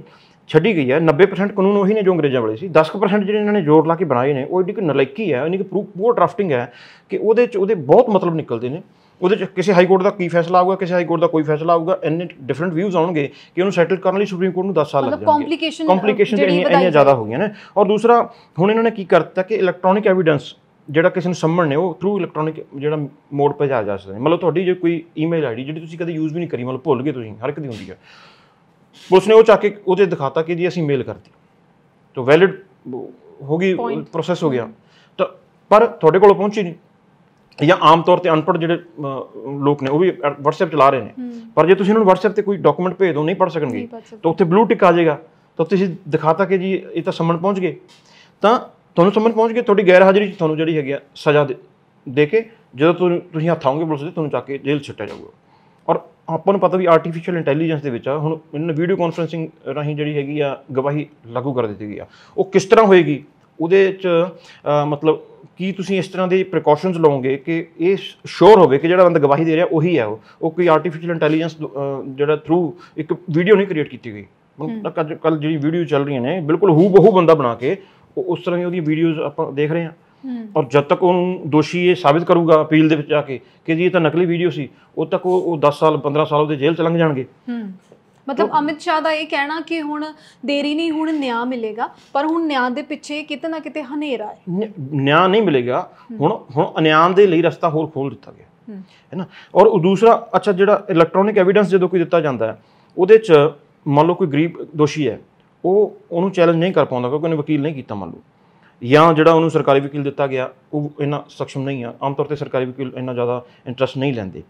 ਛੱਡੀ ਗਈ ਹੈ 90% ਕਾਨੂੰਨ ਉਹੀ ਨੇ ਜੋ ਅੰਗਰੇਜ਼ਾਂ ਵਾਲੇ ਸੀ 10% ਜਿਹੜੇ ਇਹਨਾਂ ਨੇ ਜ਼ੋਰ ਲਾ ਕੇ ਬਣਾਏ ਨੇ ਉਹ ਇੱਕ ਨਲਾਇਕੀ ਹੈ ਇਨਕੀ ਪ੍ਰੂਫ ਪੂਰ ਡਰਾਫਟਿੰਗ ਹੈ ਕਿ ਉਹਦੇ ਚ ਉਹਦੇ ਬਹੁਤ ਮਤਲਬ ਨਿਕਲਦੇ ਨੇ ਉਹਦੇ ਚ ਕਿਸੇ ਹਾਈ ਕੋਰਟ ਦਾ ਕੀ ਫੈਸਲਾ ਆਊਗਾ ਕਿਸੇ ਹਾਈ ਕੋਰਟ ਦਾ ਕੋਈ ਫੈਸਲਾ ਆਊਗਾ ਇੰਨੇ ਡਿਫਰੈਂਟ ਵਿਊਜ਼ ਆਉਣਗੇ ਕਿ ਉਹਨੂੰ ਸੈਟਲ ਕਰਨ ਲਈ ਸੁਪਰੀਮ ਕੋਰਟ ਨੂੰ 10 ਸਾਲ ਲੱਗ ਜਾਣਗੇ ਕੰਪਲਿਕੇਸ਼ਨ ਕੰਪਲਿਕੇਸ਼ਨ ਇੰਨੀਆਂ ਜ਼ਿਆਦਾ ਹੋ ਗਈਆਂ ਨੇ ਔਰ ਦੂਸਰਾ ਹੁਣ ਇਹਨਾਂ ਨੇ ਕੀ ਕਰਤਾ ਕਿ ਇਲੈਕਟ੍ਰੋਨਿਕ ਐਵੀਡੈਂਸ ਜਿਹੜਾ ਕਿਸੇ ਨੂੰ ਸੰਭਣ ਨੇ ਉਹ ਥਰੂ ਇਲੈਕਟ੍ਰੋਨਿਕ ਜਿਹੜਾ ਮੋਡ ਪੇ ਜਾ ਸਕਦਾ ਮਤਲਬ ਤੁਹਾਡੀ ਜੇ ਕੋਈ ਈਮੇਲ ਆਈਡੀ ਜਿਹੜੀ ਤੁਸੀਂ ਕਦੇ ਯੂਜ਼ ਵੀ ਨਹੀਂ ਕਰੀ ਮਤਲਬ ਭੁੱਲ ਗਏ ਤੁਸੀਂ ਹਰ ਇੱਕ ਦੀ ਹੁੰਦੀ ਹੈ ਪੁਲਿਸ ਨੇ ਉਹ ਚੱਕ ਕੇ ਉਹਦੇ ਦਿਖਾਤਾ ਕਿ ਜੀ ਅਸੀਂ ਮੇਲ ਕਰਤੀ ਤਾਂ ਵੈਲਿਡ ਹੋ ਗਈ ਪ੍ਰੋਸੈਸ ਹੋ ਗਿਆ ਤਾਂ ਪਰ ਤੁਹਾਡੇ ਕੋਲ ਪਹੁੰਚੀ ਨਹੀਂ ਜਾਂ ਆਮ ਤੌਰ ਤੇ ਅਨਪੜ੍ਹ ਜਿਹੜੇ ਲੋਕ ਨੇ ਉਹ ਵੀ WhatsApp ਚਲਾ ਰਹੇ ਨੇ ਪਰ ਜੇ ਤੁਸੀਂ ਉਹਨਾਂ ਨੂੰ WhatsApp ਤੇ ਕੋਈ ਡਾਕੂਮੈਂਟ ਭੇਜ ਦੋ ਨਹੀਂ ਪੜ ਸਕਣਗੇ ਤਾਂ ਉੱਥੇ ਬਲੂ ਟਿਕ ਆ ਜਾਏਗਾ ਤਾਂ ਤੁਸੀਂ ਦਿਖਾਤਾ ਕਿ ਜੀ ਇਹ ਤਾਂ ਸਮਨ ਪਹੁੰਚ ਗਏ ਤਾਂ ਤੁਹਾਨੂੰ ਸਮਨ ਪਹੁੰਚ ਗਏ ਤੁਹਾਡੀ ਗੈਰ ਹਾਜ਼ਰੀ 'ਚ ਤੁਹਾਨੂੰ ਜਿਹੜੀ ਹੈਗੀ ਆ ਸਜ਼ਾ ਦੇ ਕੇ ਜਦੋਂ ਤੁਸੀਂ ਹੱਥ ਆਉਂਗੇ ਪੁਲਿਸ ਦੇ ਤੁਹਾਨੂੰ ਚੱਕ ਕੇ ਜੇਲ੍ਹ ਛੱਟਿਆ ਜਾਊਗਾ ਔਰ ਆਪਾਂ ਨੂੰ ਪਤਾ ਵੀ ਆਰਟੀਫੀਸ਼ੀਅਲ ਇੰਟੈਲੀਜੈਂਸ ਦੇ ਵਿੱਚ ਆ ਹੁਣ ਇਹਨਾਂ ਨੇ ਵੀਡੀਓ ਕਾਨਫਰੈਂਸਿੰਗ ਰਾਹੀਂ ਜਿਹੜੀ ਹੈਗੀ ਆ ਗਵਾਹੀ ਲਾਗੂ ਕਰ ਦਿੱਤੀ ਗਈ ਆ ਉਹ ਕਿਸ ਤਰ੍ਹਾਂ ਹੋਏਗੀ ਉਹਦੇ 'ਚ ਮਤਲਬ ਕੀ ਤੁਸੀਂ ਇਸ ਤਰ੍ਹਾਂ ਦੇ ਪ੍ਰੀਕਾਸ਼ਨਸ ਲਓਗੇ ਕਿ ਇਹ ਸ਼ੋਰ ਹੋਵੇ ਕਿ ਜਿਹੜਾ ਬੰਦਾ ਗਵਾਹੀ ਦੇ ਰਿਹਾ ਉਹੀ ਹੈ ਉਹ ਉਹ ਕੋਈ ਆਰਟੀਫੀਸ਼ੀਅਲ ਇੰਟੈਲੀਜੈਂਸ ਜਿਹੜਾ ਥਰੂ ਇੱਕ ਵੀਡੀਓ ਨਹੀਂ ਕ੍ਰੀਏਟ ਕੀਤੀ ਗਈ ਕੱਲ ਜਿਹੜੀ ਵੀਡੀਓ ਚੱਲ ਰਹੀਆਂ ਨੇ ਬਿਲਕੁਲ ਹੂ ਬਹੂ ਬੰਦਾ ਬਣਾ ਕੇ ਉਸ ਤਰ੍ਹਾਂ ਦੀ ਉਹਦੀ ਵੀਡੀਓਜ਼ ਆਪਾਂ ਦੇਖ ਰਹੇ ਹਾਂ ਔਰ ਜਦ ਤੱਕ ਉਹਨੂੰ ਦੋਸ਼ੀ ਇਹ ਸਾਬਿਤ ਕਰੂਗਾ ਅਪੀਲ ਦੇ ਵਿੱਚ ਜਾ ਕੇ ਕਿ ਜੀ ਇਹ ਤਾਂ ਨਕਲੀ ਵੀਡੀਓ ਸੀ ਉਹ ਤੱਕ ਉਹ 10 ਸਾਲ 15 ਸਾਲ ਉਹਦੇ ਜੇਲ੍ਹ ਚ ਲੰਘ ਜਾਣਗੇ ਮਤਲਬ ਅਮਿਤ ਸ਼ਾਹ ਦਾ ਇਹ ਕਹਿਣਾ ਕਿ ਹੁਣ ਦੇਰੀ ਨਹੀਂ ਹੁਣ ਨਿਆਂ ਮਿਲੇਗਾ ਪਰ ਹੁਣ ਨਿਆਂ ਦੇ ਪਿੱਛੇ ਕਿਤੇ ਨਾ ਕਿਤੇ ਹਨੇਰਾ ਹੈ ਨਿਆਂ ਨਹੀਂ ਮਿਲੇਗਾ ਹੁਣ ਹੁਣ ਅਨਿਆਂ ਦੇ ਲਈ ਰਸਤਾ ਹੋਰ ਖੋਲ ਦਿੱਤਾ ਗਿਆ ਹੈ ਨਾ ਔਰ ਦੂਸਰਾ ਅੱਛਾ ਜਿਹੜਾ ਇਲੈਕਟ੍ਰੋਨਿਕ ਐਵੀਡੈਂਸ ਜਦੋਂ ਕੋਈ ਦਿੱਤਾ ਜਾਂਦਾ ਹੈ ਉਹਦੇ 'ਚ ਮੰਨ ਲਓ ਕੋਈ ਗਰੀਬ ਦੋਸ਼ੀ ਹੈ ਉਹ ਉਹਨੂੰ ਚੈਲੰਜ ਨਹੀਂ ਕਰ ਪਾਉਂਦਾ ਕਿਉਂਕਿ ਉਹਨੇ ਵਕੀਲ ਨਹੀਂ ਕੀਤਾ ਮੰਨ ਲਓ ਜਾਂ ਜਿਹੜਾ ਉਹਨੂੰ ਸਰਕਾਰੀ ਵਕੀਲ ਦਿੱਤਾ ਗਿਆ ਉਹ ਇਹਨਾਂ ਸਖਸ਼ਮ ਨਹੀਂ ਆ ਆਮ ਤੌਰ ਤੇ ਸਰਕਾਰੀ ਵਕੀਲ ਇੰਨਾ ਜ਼ਿਆਦਾ ਇੰਟਰਸਟ ਨਹੀਂ ਲੈਂਦੇ